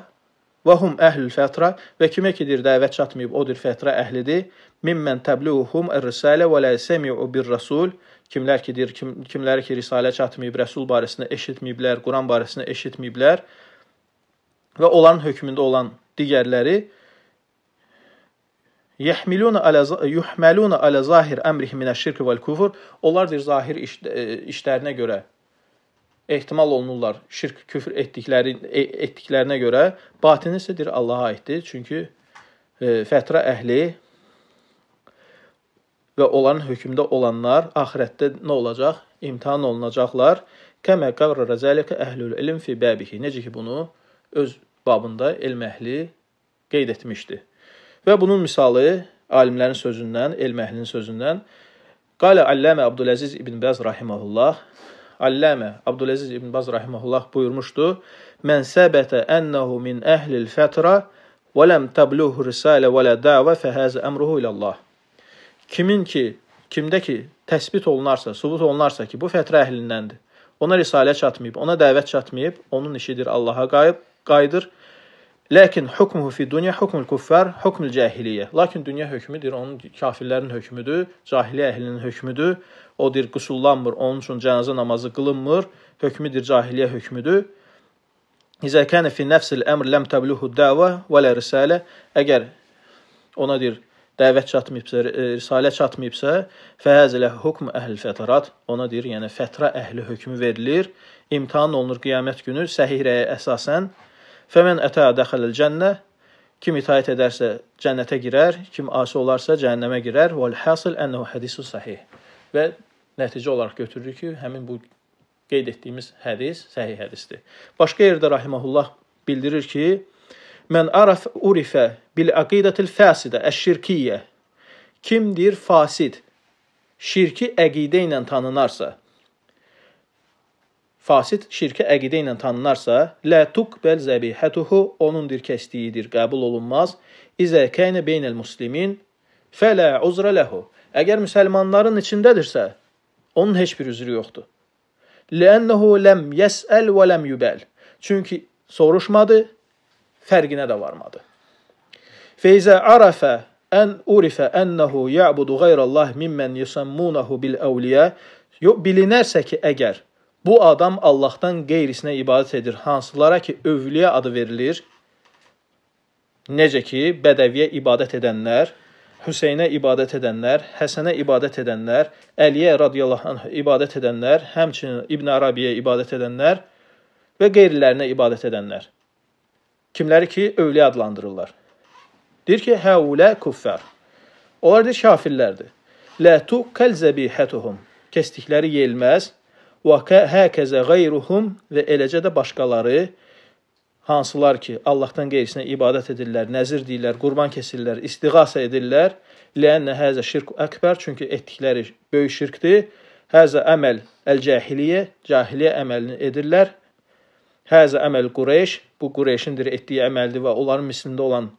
Və hum əhlül fətrə və kimə kidir dəvət çatmayıb odur fətrə əhlidir. Mimmen təbliğuhum ər-risalə və la yesmi'u bir-rasul. Kimlər kidir kim, kimləri ki risalə çatmayıb, rəsul barəsində eşitməyiblər, Quran barəsində eşitməyiblər və onların hökmündə olan digərləri yahmiluna ala yuhmaluna ala zahir amrihim min eş-şirk vel-kufr. Onlar da zahir iş, e, işlərinə görə ehtimal olunurlar şirk küfr etdikləri e, etdiklərinə görə batini isə Allah'a aiddir. Çünki e, fətra əhli və onların hökmdə olanlar axirətdə nə olacaq? İmtahan olunacaqlar. Kəmə qavrara zəlikə əhlül ilm fi bəbihi. Necə ki bunu öz babında elm əhli qeyd etmişdi. Və bunun misalı alimlərin sözündən, elm əhlinin sözündən Qalə Alləmə Abdüləziz ibn Bəz rahimehullah Alləmə Abdüləziz ibn Baz rahimehullah buyurmuşdu: "Mən səbətə ennehu min əhlil fətra və ləm təbluhu risalə və la dəvə fəhəzə əmruhu ilallah." Kimin ki, kimdə ki təsbit olunarsa, sübut olunarsa ki, bu fətrə əhlindəndir. Ona risalə çatmayıb, ona dəvət çatmayıb, onun işidir Allaha qayıb, qayıdır Lakin hukmuhu fi dunya hukmul kuffar, hukmul cahiliyə. Lakin dünya hökmüdür, onun kafirlərin hökmüdür, cahiliyə əhlinin hökmüdür. O deyir, qusullanmır, onun üçün cənazə namazı qılınmır, hökmüdür, cahiliyə hökmüdür. İzə kənə fi nəfsil əmr ləm təbluhu dəvə və lə risalə. Əgər ona deyir, dəvət çatmayıbsa, e, risalə çatmayıbsa, fəhəzilə hukm əhl fətrat, ona deyir, yəni fətra əhli hökmü verilir, imtihan olunur qiyamət günü səhih rəyə əsasən Fəmən ətə dəxələl cənnə kim itayət edərsə cənnətə girər, kim asi olarsa cəhənnəmə girər. Vel hasil ennehu hadisun sahih. Və nəticə olaraq götürürük ki, həmin bu qeyd etdiyimiz hədis səhih hədisdir. Başqa yerdə rahimehullah bildirir ki, mən araf urifə bil aqidatil fasidə əş-şirkiyyə. Kimdir fasid? Şirki əqidə ilə tanınarsa, fasid şirkə əqidə ilə tanınarsa, la tuqbal zabihatuhu onundur kəsdiyidir, qəbul olunmaz. İzə kənə beynəl muslimin fələ uzra lehu. Əgər müsəlmanların içindədirsə, onun heç bir üzrü yoxdur. Lənnəhu ləm yəsəl və ləm yubəl. Çünki soruşmadı, fərqinə də varmadı. Feyzə arafə ən urifə ənəhu ya'budu qeyrəllah mimmen yusammunahu bil əvliyə. Bilinərsə ki, əgər Bu adam Allahdan qeyrisinə ibadət edir, hansılara ki, övliyə adı verilir. Necə ki, bədəviyə ibadət edənlər, Hüseynə ibadət edənlər, Həsənə ibadət edənlər, Əliyə radiyallahu anh ibadət edənlər, həmçinin İbn Arabiyə ibadət edənlər və qeyrilərinə ibadət edənlər. Kimləri ki, övliyə adlandırırlar. Deyir ki, həulə kuffar. Onlar deyir, kafirlərdir. Lə tuqqəl zəbihətuhum. Kestikləri yelməz, Və həkəzə qeyruhum və eləcə də başqaları hansılar ki, Allahdan qeyrisinə ibadət edirlər, nəzir deyirlər, qurban kesirlər, istiğasa edirlər. Lənnə həzə şirk əkbər, çünki etdikləri böyük şirkdir. Həzə əməl əl-cahiliyə, cahiliyə əməlini edirlər. Həzə əməl Qureyş, bu Qureyşindir etdiyi əməldir və onların mislində olan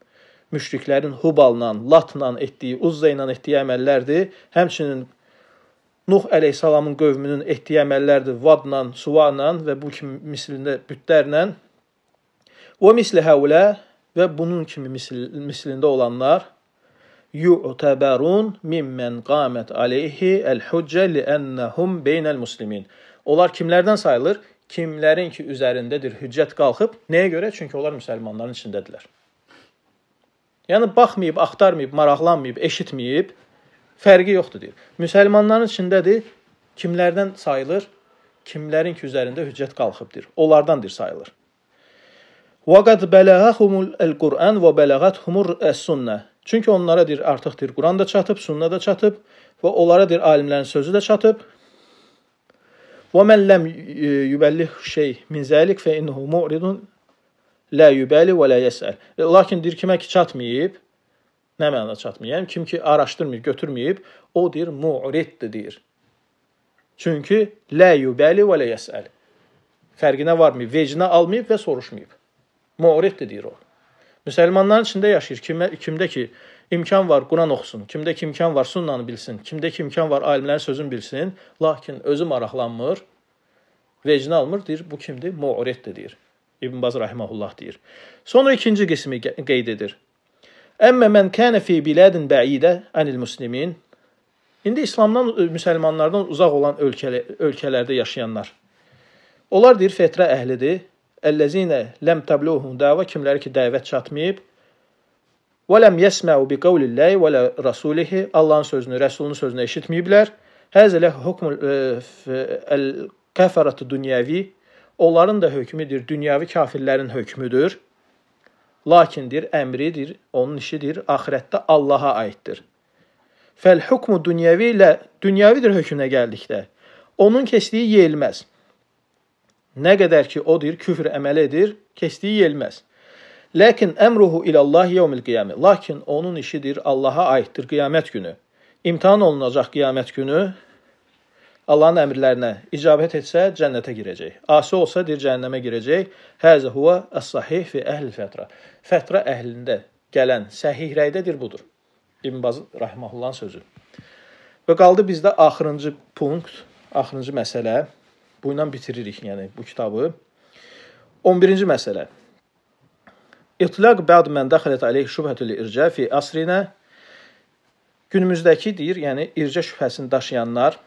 müşriklərin Hubalnan, Latnan etdiyi, Uzza ilə etdiyi əməllərdir. Həmçinin Nuh əleyhissalamın qövmünün etdiyi əməllərdir vadla, suvarla və bu kimi mislində bütlərlə. Və misli həulə və bunun kimi misl mislində olanlar yu'tabarun mimmen qamet aleyhi el-hucce li'annahum beynel muslimin. Onlar kimlərdən sayılır? Kimlərin ki üzərindədir hüccət qalxıb. Nəyə görə? Çünki onlar müsəlmanların içindədirlər. Yəni baxmayıb, axtarmayıb, maraqlanmayıb, eşitməyib, fərqi yoxdur deyir. Müsəlmanların içindədir, kimlərdən sayılır? Kimlərin ki üzərində hüccət qalxıbdır. Onlardandır sayılır. Vaqad balagahumul Quran və balagathumur sunnə. Çünki onlara deyir artıqdır Quran da çatıb, sunna da çatıb və onlara deyir alimlərin sözü də çatıb. Və men lem yubellih şey min zalik fe innehu mu'ridun la yubali və la yes'al. Lakin deyir kimə ki çatmayıb, Nə məna çatmır? Yəni kim ki araşdırmayıb, götürməyib, o deyir mu'riddir deyir. Çünki la yubali və la yasal. Fərqinə varmayıb, vecinə almayıb və soruşmayıb. Mu'riddir deyir o. Müsəlmanların içində yaşayır. Kimə, kimdə ki imkan var Quran oxusun, kimdə ki imkan var sunnanı bilsin, kimdə ki imkan var alimlərin sözünü bilsin, lakin özü maraqlanmır, vecinə almır, deyir bu kimdir? Mu'riddir deyir. İbn Baz rahimehullah deyir. Sonra ikinci qismi qeyd edir. Əmmə mən kənə fi bilədin bəidə anil muslimin. İndi İslamdan, müsəlmanlardan uzaq olan ölkələ, ölkələrdə yaşayanlar. Onlar deyir fetrə əhlidir. Əlləzinə ləm təbluhum dəva kimləri ki dəvət çatmayıb. Və ləm yəsməu bi qavlillahi və lə rasulihi. Allahın sözünü, rəsulun sözünü eşitməyiblər. Həzə lə hukmul kəfərətü dünyəvi. Onların da hökmüdür, dünyavi kafirlərin hökmüdür. Lakindir, əmridir, onun işidir, axirətdə Allaha aiddir. Fəl hukmu dünyəvi ilə dünyavidir hökmünə gəldikdə. Onun keçdiyi yeyilməz. Nə qədər ki odur küfr əməl edir, keçdiyi yeyilməz. Lakin əmruhu ilə Allah yevmil qiyamə. Lakin onun işidir Allaha aiddir qiyamət günü. İmtahan olunacaq qiyamət günü Allahın əmrlərinə icabət etsə cənnətə girəcək. Asi olsa deyir cəhənnəmə girəcək. Həzə huva əs-sahih fi əhl fətra. Fətra əhlində gələn səhih rəydədir budur. İbn Baz rahimehullahın sözü. Və qaldı bizdə axırıncı punkt, axırıncı məsələ. Bu ilə bitiririk, yəni bu kitabı. 11-ci məsələ. İtlaq bəd mən daxilet aleyh şübhətül irca fi əsrinə günümüzdəki deyir, yəni irca şübhəsini daşıyanlar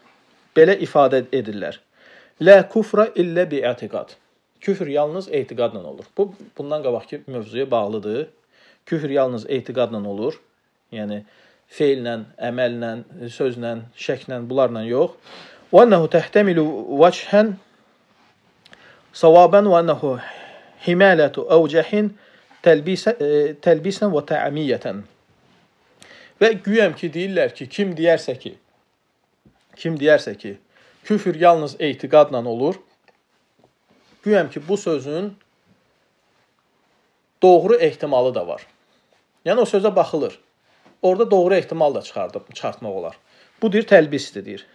belə ifadə edirlər. Lə kufra illə bi etiqad. Küfr yalnız etiqadla olur. Bu bundan qabaqki mövzuya bağlıdır. Küfr yalnız etiqadla olur. Yəni feillə, əməllə, sözlə, şəklə, bunlarla yox. Və ennehu tehtemilu vəçhän savaban və ennehu himalatu awjahin e, təlbisən və təamiyyətən. Və güyəm ki deyirlər ki, kim deyərsə ki, Kim deyərsə ki, küfr yalnız eytiqadla olur. Güyəm ki, bu sözün doğru ehtimalı da var. Yəni o sözə baxılır. Orda doğru ehtimal da çıxardıb çıxartmaq olar. Bu deyir təlbisdir deyir.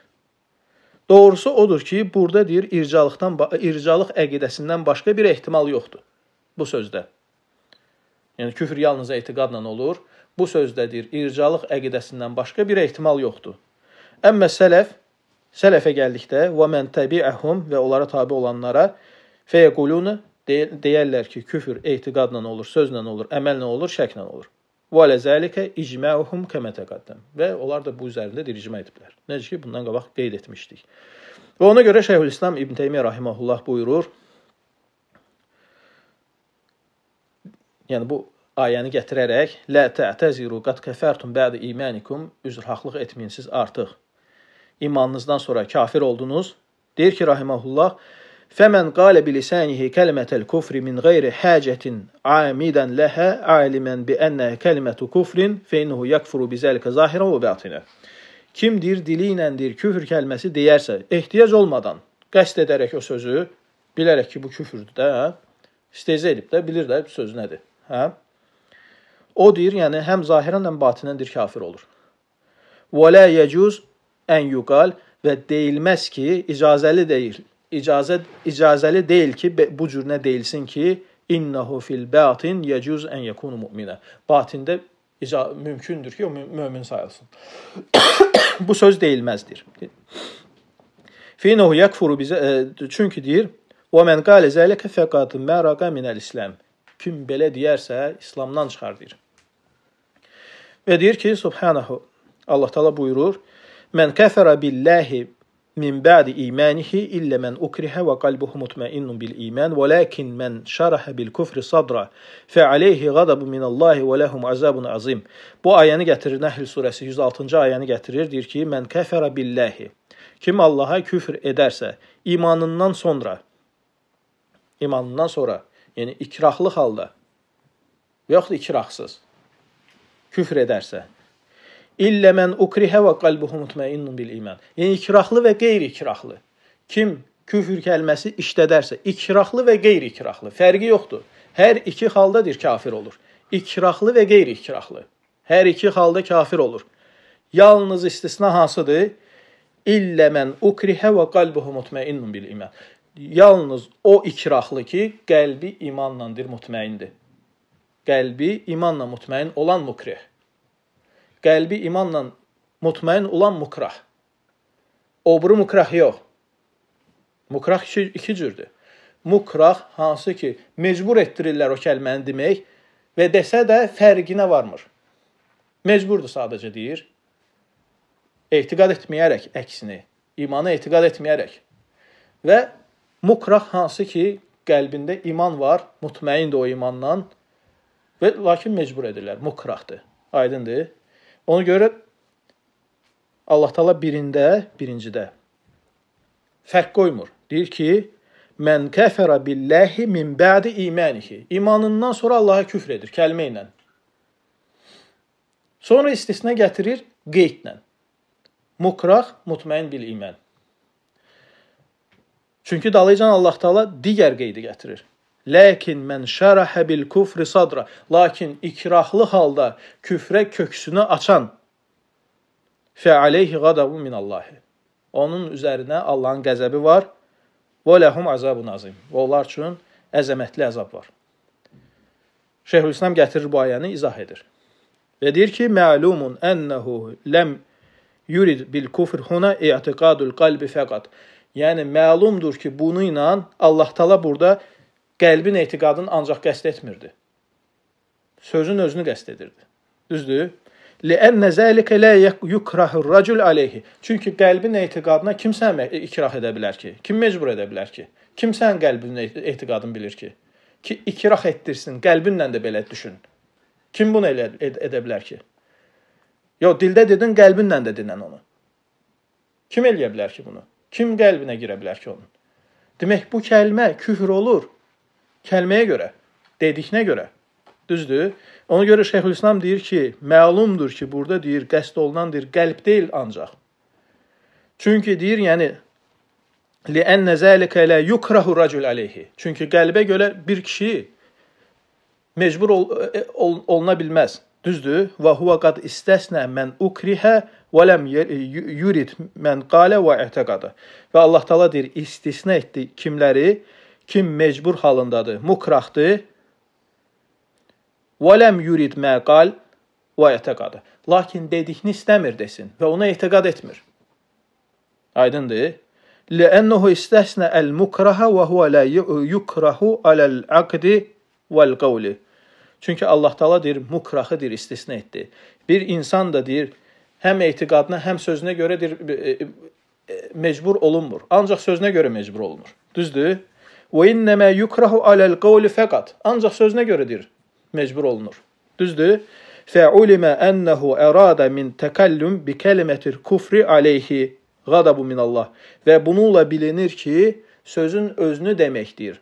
Doğrusu odur ki, burada deyir ircalıqdan ircalıq əqidəsindən başqa bir ehtimal yoxdur bu sözdə. Yəni küfr yalnız etiqadla olur. Bu sözdədir ircalıq əqidəsindən başqa bir ehtimal yoxdur. Əmmə sələf, sələfə gəldikdə, və mən təbiəhum və onlara tabi olanlara fəyəqulunu deyərlər ki, küfür etiqadla olur, sözlə olur, əməllə olur, şəklə olur. Və ləzəlikə icməuhum kəmətəqaddəm. Və onlar da bu üzərindədir, icmə ediblər. Necə ki, bundan qabaq qeyd etmişdik. Və ona görə Şeyhülislam İbn Teymiyyə rahimehullah buyurur, yəni bu ayəni gətirərək, "Lə tə'təziru qad kəfərtum bə'də imanikum", üzr haqlıq etməyin siz artıq imanınızdan sonra kafir oldunuz. Deyir ki, rahiməhullah, Fəmən qalə bilisənihi kəlmətəl kufri min qeyri həcətin amidən ləhə alimən bi ənə kəlmətu kufrin feynuhu yakfuru bizəlikə zahirə və bətinə. Kim deyir dili ilə deyir küfr kəlməsi deyərsə, ehtiyac olmadan qəsd edərək o sözü bilərək ki, bu küfrdür də, hə, istehza edib də, bilir də bu söz nədir. Hə? O deyir, yəni həm zahirən həm batinəndir kafir olur. Və la yecuz ən yuqal və deyilməz ki, icazəli deyil. İcazə icazəli deyil ki, bu cür nə deyilsin ki, innehu fil batin yecuz en yekunu mu'mina. Batində mümkündür ki, o mömin sayılsın. <coughs> bu söz deyilməzdir. Finohu yakfuru bizə e, çünki deyir və men qale zəlikə fəqat maraqa minəl islam. Kim belə deyərsə, İslamdan çıxar deyir. Və deyir ki, subhanahu Allah təala buyurur: Mən kəfərə billəhi min bə'di imanihi illə mən ukrihə və qalbuhu mutmainnun bil iman və lakin mən şərəhə bil küfr sadra fə alayhi ghadabun min Allah və lahum azabun azim. Bu ayəni gətirir Nəhl surəsi 106-cı ayəni gətirir deyir ki, mən kəfərə billəhi. Kim Allah'a küfr edərsə, imanından sonra imanından sonra, yəni ikrahlı halda və yaxud ikrahsız küfr edərsə, İllə mən ukrihə və qalbuhu mutmainnun bil iman. Yəni ikrahlı və qeyri-ikrahlı. Kim küfr kəlməsi işlədərsə, ikrahlı və qeyri-ikrahlı fərqi yoxdur. Hər iki haldadır kafir olur. İkrahlı və qeyri-ikrahlı. Hər iki halda kafir olur. Yalnız istisna hansıdır? İllə mən ukrihə və qalbuhu mutmainnun bil iman. Yalnız o ikrahlı ki, qəlbi imanlandır, mutmaindir. Qəlbi imanla mutmain olan mukrih qəlbi imanla mutmain olan mukrah. Obru mukrah yox. Mukrah iki, iki cürdür. Mukrah hansı ki məcbur etdirirlər o kəlməni demək və desə də fərqinə varmır. Məcburdur sadəcə deyir. Etiqad etməyərək əksini, imanı etiqad etməyərək. Və mukrah hansı ki qəlbində iman var, mutmaindir o imandan və lakin məcbur edirlər. Mukrahdır. Aydındır? Ona görə Allah Taala birində, birincidə fərq qoymur. Deyir ki, Mən kəfərə billahi min bə'di imanihi. İmanından sonra Allaha küfr edir kəlmə ilə. Sonra istisna gətirir qeydlə. Mukrah mutmain bil iman. Çünki dalıcan Allah Taala digər qeydi gətirir. Lakin mən şərahə bil kufri sadra. Lakin ikrahlı halda küfrə köksünü açan fe aleyhi qadabu min Allah. Onun üzərinə Allahın qəzəbi var. Və lehum azabun azim. Və onlar üçün əzəmətli əzab var. Şeyhülislam gətirir bu ayəni, izah edir. Və deyir ki, məlumun ennehu lem yurid bil kufr huna i'tiqadul qalbi fəqat. Yəni məlumdur ki, bunu ilə Allah təala burada qəlbin etiqadını ancaq qəsd etmirdi. Sözün özünü qəsd edirdi. Düzdür? لِأَنَّ ذَٰلِكَ لَا يُكْرَهُ الرَّجُلْ عَلَيْهِ Çünki qəlbin etiqadına kimsə ikrah edə bilər ki? Kim məcbur edə bilər ki? Kimsən qəlbin e-, etiqadını bilir ki? Ki ikrah etdirsin, qəlbinlə də belə düşün. Kim bunu elə ed edə bilər ki? Yox, dildə dedin, qəlbinlə də dinən onu. Kim eləyə bilər ki bunu? Kim qəlbinə girə bilər ki onun? Demək bu kəlmə küfr olur kəlməyə görə, dediyinə görə. Düzdür? Ona görə Şeyxülislam deyir ki, məlumdur ki, burada deyir qəsd olunan deyir qəlb deyil ancaq. Çünki deyir, yəni لِأَنَّ ذَٰلِكَ لَا يُكْرَهُ رَجُلْ عَلَيْهِ Çünki qəlbə görə bir kişi məcbur ol, e, e, ol, oluna bilməz. Düzdür? Və huwa qad istəsnə mən ukrihə və ləm e, yurid mən qalə və ətəqadə. Və Allah Taala deyir, istisna etdi kimləri? Kim məcbur halındadır, mukrahdır. Və ləm yurid məqal və etiqadı. Lakin dediyini istəmir desin və ona etiqad etmir. Aydındır? لأنه استثنى المكره وهو لا يكره على العقد والقول. Çünki Allah Taala deyir, mukrahı deyir, istisna etdi. Bir insan da deyir, həm etiqadına, həm sözünə görə deyir, e, e, məcbur olunmur. Ancaq sözünə görə məcbur olunur. Düzdür? Və innəmə yukrahu aləl qavli fəqat. Ancaq sözünə görədir məcbur olunur. Düzdür? Fəulimə ennehu erada min təkəllüm bi kəlimətir kufri aleyhi qadabu min Allah. Və bununla bilinir ki, sözün özünü deməkdir.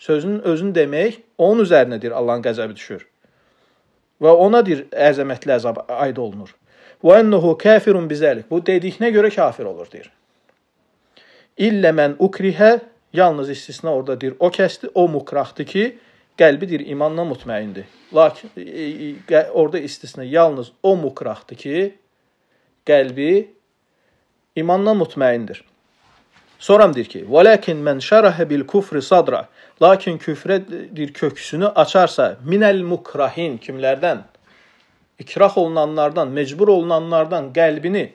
Sözün özünü demək onun üzərinədir Allahın qəzəbi düşür. Və onadır əzəmətli əzab aid olunur. Və ennehu kafirun bizəlik. Bu dediyinə görə kafir olur deyir. İllə mən ukrihə Yalnız istisna orada deyir, o kəsdi, o mukraqdır ki, qəlbi deyir imanla mutmaindir. Lakin e, e, orada istisna yalnız o mukraqdır ki, qəlbi imanla mutmaindir. Soram deyir ki: "Velakin men şaraha bil kufri sadra." Lakin küfrə dir köksünü açarsa, minel mukrahin kimlərdən? İkrah olunanlardan, məcbur olunanlardan qəlbini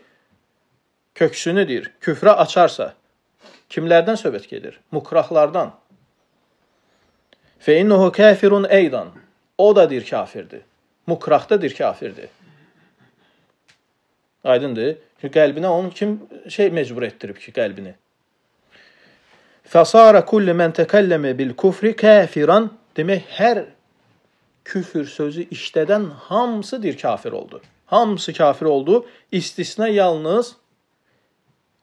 köksünü deyir, küfrə açarsa, Kimlərdən söhbət gedir? Mukrahlardan. Fe innehu kafirun eydan. O da dir kafirdir. Mukrah da dir kafirdir. Aydındır? Çünki qəlbinə onun kim şey məcbur etdirib ki, qəlbini. Fasara kullu men tekelleme bil kufri kafiran. Demək hər küfür sözü işlədən hamısı dir kafir oldu. Hamısı kafir oldu. İstisna yalnız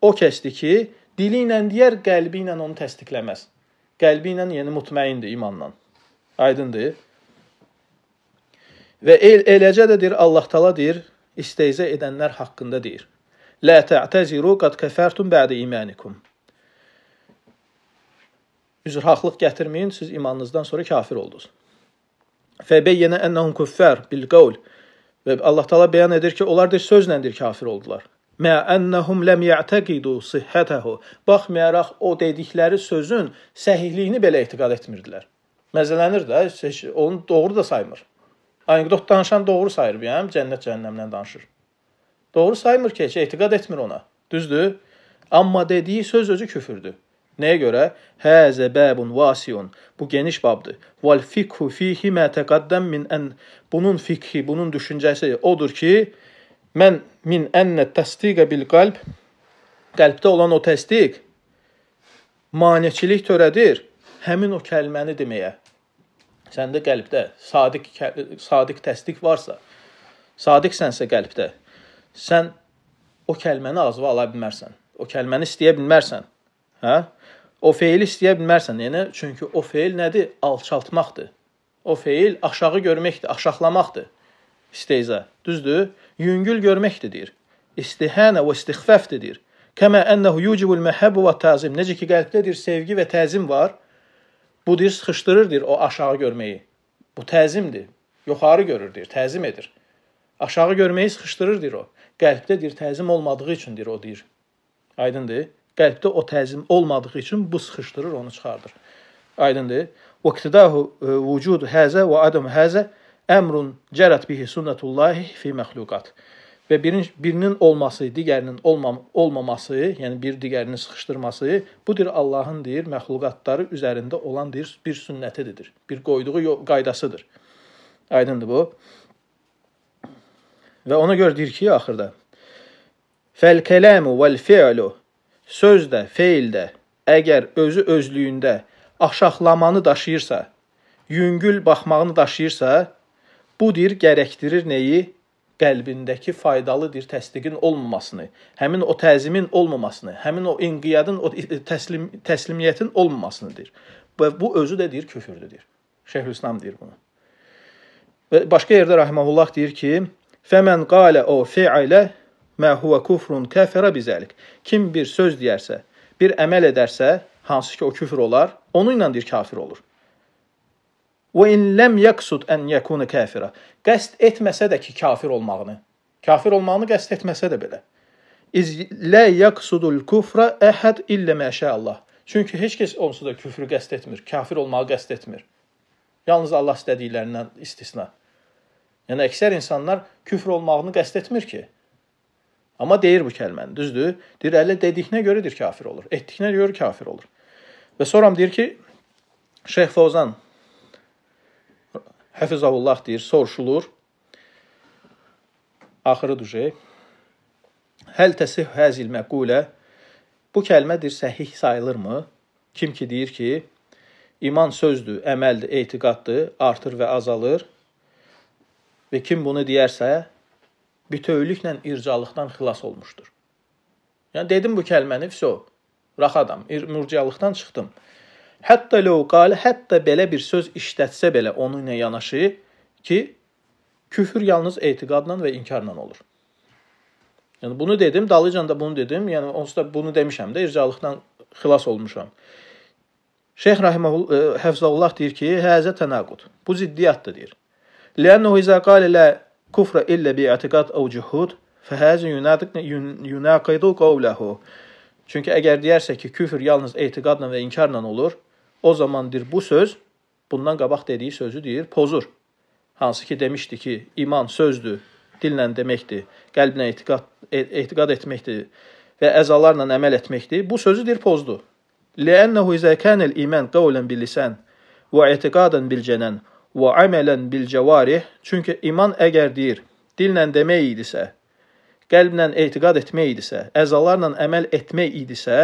o kəsdi ki, Dili ilə deyər, qəlbi ilə onu təsdiqləməz. Qəlbi ilə yəni mutmaindir imanla. Aydındır? Və el, eləcə də deyir Allah Taala deyir, istehza edənlər haqqında deyir. La ta'taziru qad kafartum ba'de imanikum. Üzrhaqlıq gətirməyin, siz imanınızdan sonra kafir oldunuz. Fəbeyyənə ennəhum kuffar bil qavl. Və Allah Taala bəyan edir ki, onlar da sözləndir kafir oldular. Mə ennəhum ləm yə'təqidu sihhətəhu. Baxmayaraq o dedikləri sözün səhihliyini belə etiqad etmirdilər. Məzələnir də, heç onu doğru da saymır. Anekdot danışan doğru sayır bəyəm, cənnət cəhənnəmdən danışır. Doğru saymır ki, heç etiqad etmir ona. Düzdür? Amma dediyi söz özü küfürdür. Nəyə görə? Həzə bəbun vasiun. Bu geniş babdır. Val fikhu fihi mə təqaddəm min ən. Bunun fikhi, bunun düşüncəsi odur ki, mən min ənnə təsdiqə bil qalb qəlbdə olan o təsdiq maneçilik törədir həmin o kəlməni deməyə. Səndə qəlbdə sadiq sadiq təsdiq varsa, sadiqsənsə qəlbdə sən o kəlməni ağzına ala bilmərsən. O kəlməni istəyə bilmərsən. Hə? O feili istəyə bilmərsən. Yəni çünki o feil nədir? Alçaltmaqdır. O feil aşağı görməkdir, aşağılamaqdır. İsteyza. Düzdür? yüngül görməkdir deyir. İstihənə və istixfəfdir deyir. Kəmə ennəhu yucibul məhəbbə və təzim. Necə ki qəlbdədir sevgi və təzim var. Bu deyir sıxışdırırdır o aşağı görməyi. Bu təzimdir. Yuxarı görürdür, təzim edir. Aşağı görməyi sıxışdırırdır o. Qəlbdədir təzim olmadığı üçündür o deyir. Aydındır? Qəlbdə o təzim olmadığı üçün bu sıxışdırır, onu çıxardır. Aydındır? Vəqtidahu e, vücud həzə və adam həzə Əmrun cərət bihi sunnətullahi fi məxluqat. Və birin, birinin olması, digərinin olmam olmaması, yəni bir digərini sıxışdırması budur Allahın deyir məxluqatları üzərində olan deyir bir sünnətidir. Bir qoyduğu qaydasıdır. Aydındır bu. Və ona görə deyir ki, axırda Fəl kelamu vel fi'lu söz də, feil də əgər özü özlüyündə aşaxlamanı daşıyırsa, yüngül baxmağını daşıyırsa, Bu deyir gərəkdirir nəyi? Qəlbindəki faydalı deyir təsdiqin olmamasını, həmin o təzimin olmamasını, həmin o inqiyadın, o e, təslim təslimiyyətin olmamasınıdır. Və bu özü də deyir köfürdür. Şeyxülislam deyir bunu. Və başqa yerdə rahimehullah deyir ki, "Fəmən qala o fi'lə mə huwa kufrun kəfərə bizəlik." Kim bir söz deyərsə, bir əməl edərsə, hansı ki o küfr olar, onu ilə deyir kafir olur. Və in lem yəqsud an yakuna kafira. Qəsd etməsə də ki, kafir olmağını. Kafir olmağını qəsd etməsə də belə. İz la yəqsudul kufra ahad illə ma Allah. Çünki heç kəs onsuz da küfrü qəsd etmir, kafir olmağı qəsd etmir. Yalnız Allah istədiklərindən istisna. Yəni əksər insanlar küfr olmağını qəsd etmir ki. Amma deyir bu kəlməni, düzdür? Deyir, elə dediyinə görədir kafir olur, etdiyinə görə kafir olur. Və sonra deyir ki, Şeyx Fozan Həfizəullah deyir, soruşulur. Axırı düşə. Həl təsih həzil məqulə? Bu kəlmədir səhih sayılırmı? Kim ki deyir ki, iman sözdür, əməldir, etiqaddır, artır və azalır. Və kim bunu deyərsə, bütövlüklə ircalıqdan xilas olmuşdur. Yəni dedim bu kəlməni, vəsə, raxadam, mürcialıqdan çıxdım. Hətta lövqalı, hətta belə bir söz işlətsə belə onunla yanaşı ki, küfür yalnız etiqadla və inkarla olur. Yəni bunu dedim, dalıcan da bunu dedim. Yəni onsuz da bunu demişəm də ircalıqdan xilas olmuşam. Şeyx Rahiməhullah e, Həfzəullah deyir ki, həzə tənaqud. Bu ziddiyyətdir deyir. Lənnəhu izə qalə la kufra illə bi i'tiqad aw cuhud, fəhəzə yunaqidu yunaqidu qawluhu. Çünki əgər deyərsə ki, küfr yalnız etiqadla və inkarla olur, O zamandır bu söz bundan qabaq dediyi sözü deyir, pozur. Hansı ki demişdi ki, iman sözdür, dillə deməkdir, qəlbinə etiqad, e, etiqad etməkdir və əzalarla əməl etməkdir. Bu sözü deyir, pozdu. لأنه إذا كان الإيمان قولا باللسان وإعتقادا بالجنان وعملا بالجوارح Çünki iman əgər deyir, dillə demək idisə, qəlblə etiqad etmək idisə, əzalarla əməl etmək idisə,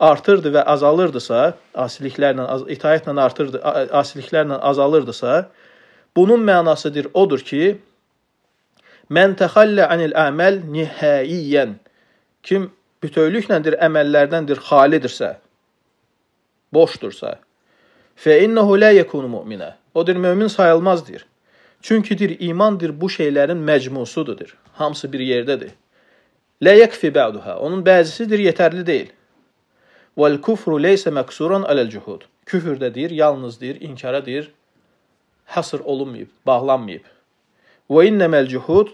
artırdı və azalırdısa, asiliklərlə itaatlə artırdı, asiliklərlə azalırdısa, bunun mənasıdır odur ki, mən təxallə anil əməl nihayiyən kim bütövlükləndir əməllərdəndir xalidirsə, boşdursa, fe innehu la yekunu mu'mina. Odur mömin sayılmazdır. Çünkidir imandır bu şeylərin məcmusudur. Hamısı bir yerdədir. La yakfi ba'duha. Onun bəzisidir, yetərli deyil. Vel kufru leysə məqsuran aləl cuhud. Küfr də deyir, yalnız deyir, inkara deyir, həsr olunmayıb, bağlanmayıb. Və innəməl cuhud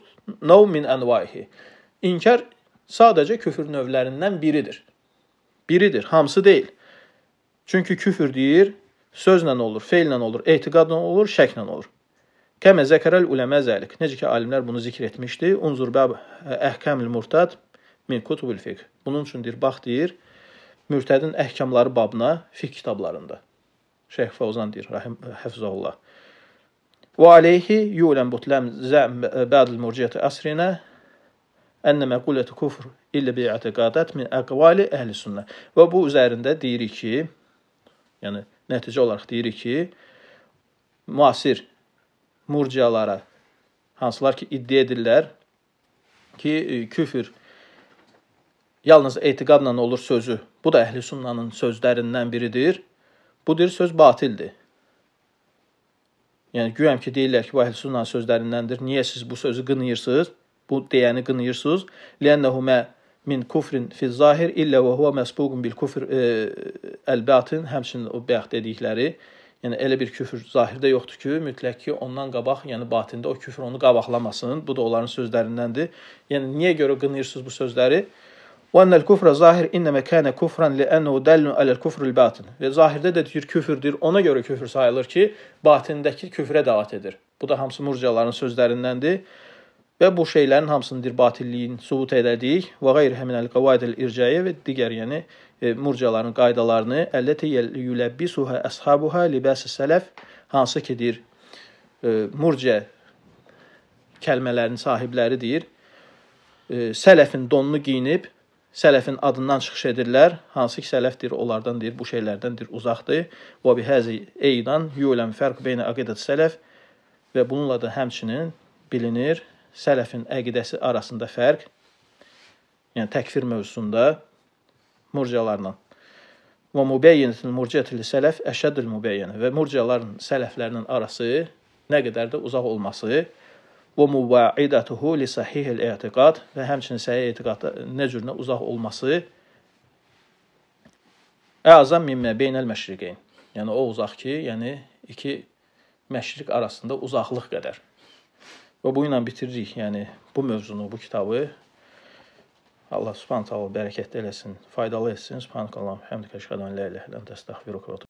nav min anvaihi. İnkar sadəcə küfr növlərindən biridir. Biridir, hamısı deyil. Çünki küfr deyir, sözlə olur, feillə olur, etiqadla olur, şəklə olur. Kəmə zəkərəl uləmə zəlik. Necə ki, alimlər bunu zikr etmişdi. Unzur bəb eh, əhkəmül murtad min kutubul fiqh. Bunun üçün deyir, bax deyir, mürtədin əhkamları babına fiqh kitablarında. Şeyx Fəuzan deyir, rəhim həfzullah. Və alayhi yulən butləm zəm e, bədil murciyyəti əsrinə ənə məquləti kufr illə bi i'tiqadat min əqvali əhli sünnə. Və bu üzərində deyirik ki, yəni nəticə olaraq deyirik ki, müasir murciyalara hansılar ki iddia edirlər ki, e, küfr yalnız etiqadla olur sözü Bu da əhl-i sunnanın sözlərindən biridir. Bu dir söz batildir. Yəni güyəm ki deyirlər ki, bu əhl-i sunnanın sözlərindəndir. Niyə siz bu sözü qınayırsınız? Bu deyəni qınayırsınız. Lənnəhumə min kufrin fi zahir illə və huwa məsbuqun bil kufr əl-batin. E, həmçinin o bayaq dedikləri, yəni elə bir küfr zahirdə yoxdur ki, mütləq ki ondan qabaq, yəni batində o küfr onu qabaqlamasın. Bu da onların sözlərindəndir. Yəni niyə görə qınayırsınız bu sözləri? وَاَنَّ الْكُفْرَ zahir اِنَّمَا كَانَ كُفْرًا لِأَنَّهُ دَلْنُ عَلَى الْكُفْرِ الْبَاطِنِ Və zahirdə də deyir küfürdür. Ona görə küfür sayılır ki, batindəki küfrə dəvat edir. Bu da hamısı murciyaların sözlərindəndir. Və bu şeylərin hamısını dir batilliyin sübut elədik. Və qeyr həminəl qavaidil ircəyə və digər yəni e, murciyaların qaydalarını əlləti yuləbbisuha əshabuha libas-ı sələf hansı ki deyir e, murciya kəlmələrin sahibləri deyir e, sələfin donunu geyinib sələfin adından çıxış edirlər. Hansı ki, sələf deyir, onlardan deyir, bu şeylərdən deyir, uzaqdır. Və bi həzi eydan yuləm fərq beynə əqidət sələf və bununla da həmçinin bilinir sələfin əqidəsi arasında fərq, yəni təkfir mövzusunda murciyalarla və mübəyyinətin murciyyətli sələf əşədül mübəyyin və murciyaların sələflərinin arası nə qədər də uzaq olması və müvaidətuhu li sahihil etiqad və həmçinin səhih etiqadda nə cür nə uzaq olması əzam mimmə beynəl məşriqeyn. Yəni o uzaq ki, yəni iki məşriq arasında uzaqlıq qədər. Və bu ilə bitiririk, yəni bu mövzunu, bu kitabı. Allah Subhanahu taala bərəkət eləsin, faydalı etsin. Subhanakallahumma hamdika əşhadu an la ilaha illa əntə əstəğfiruka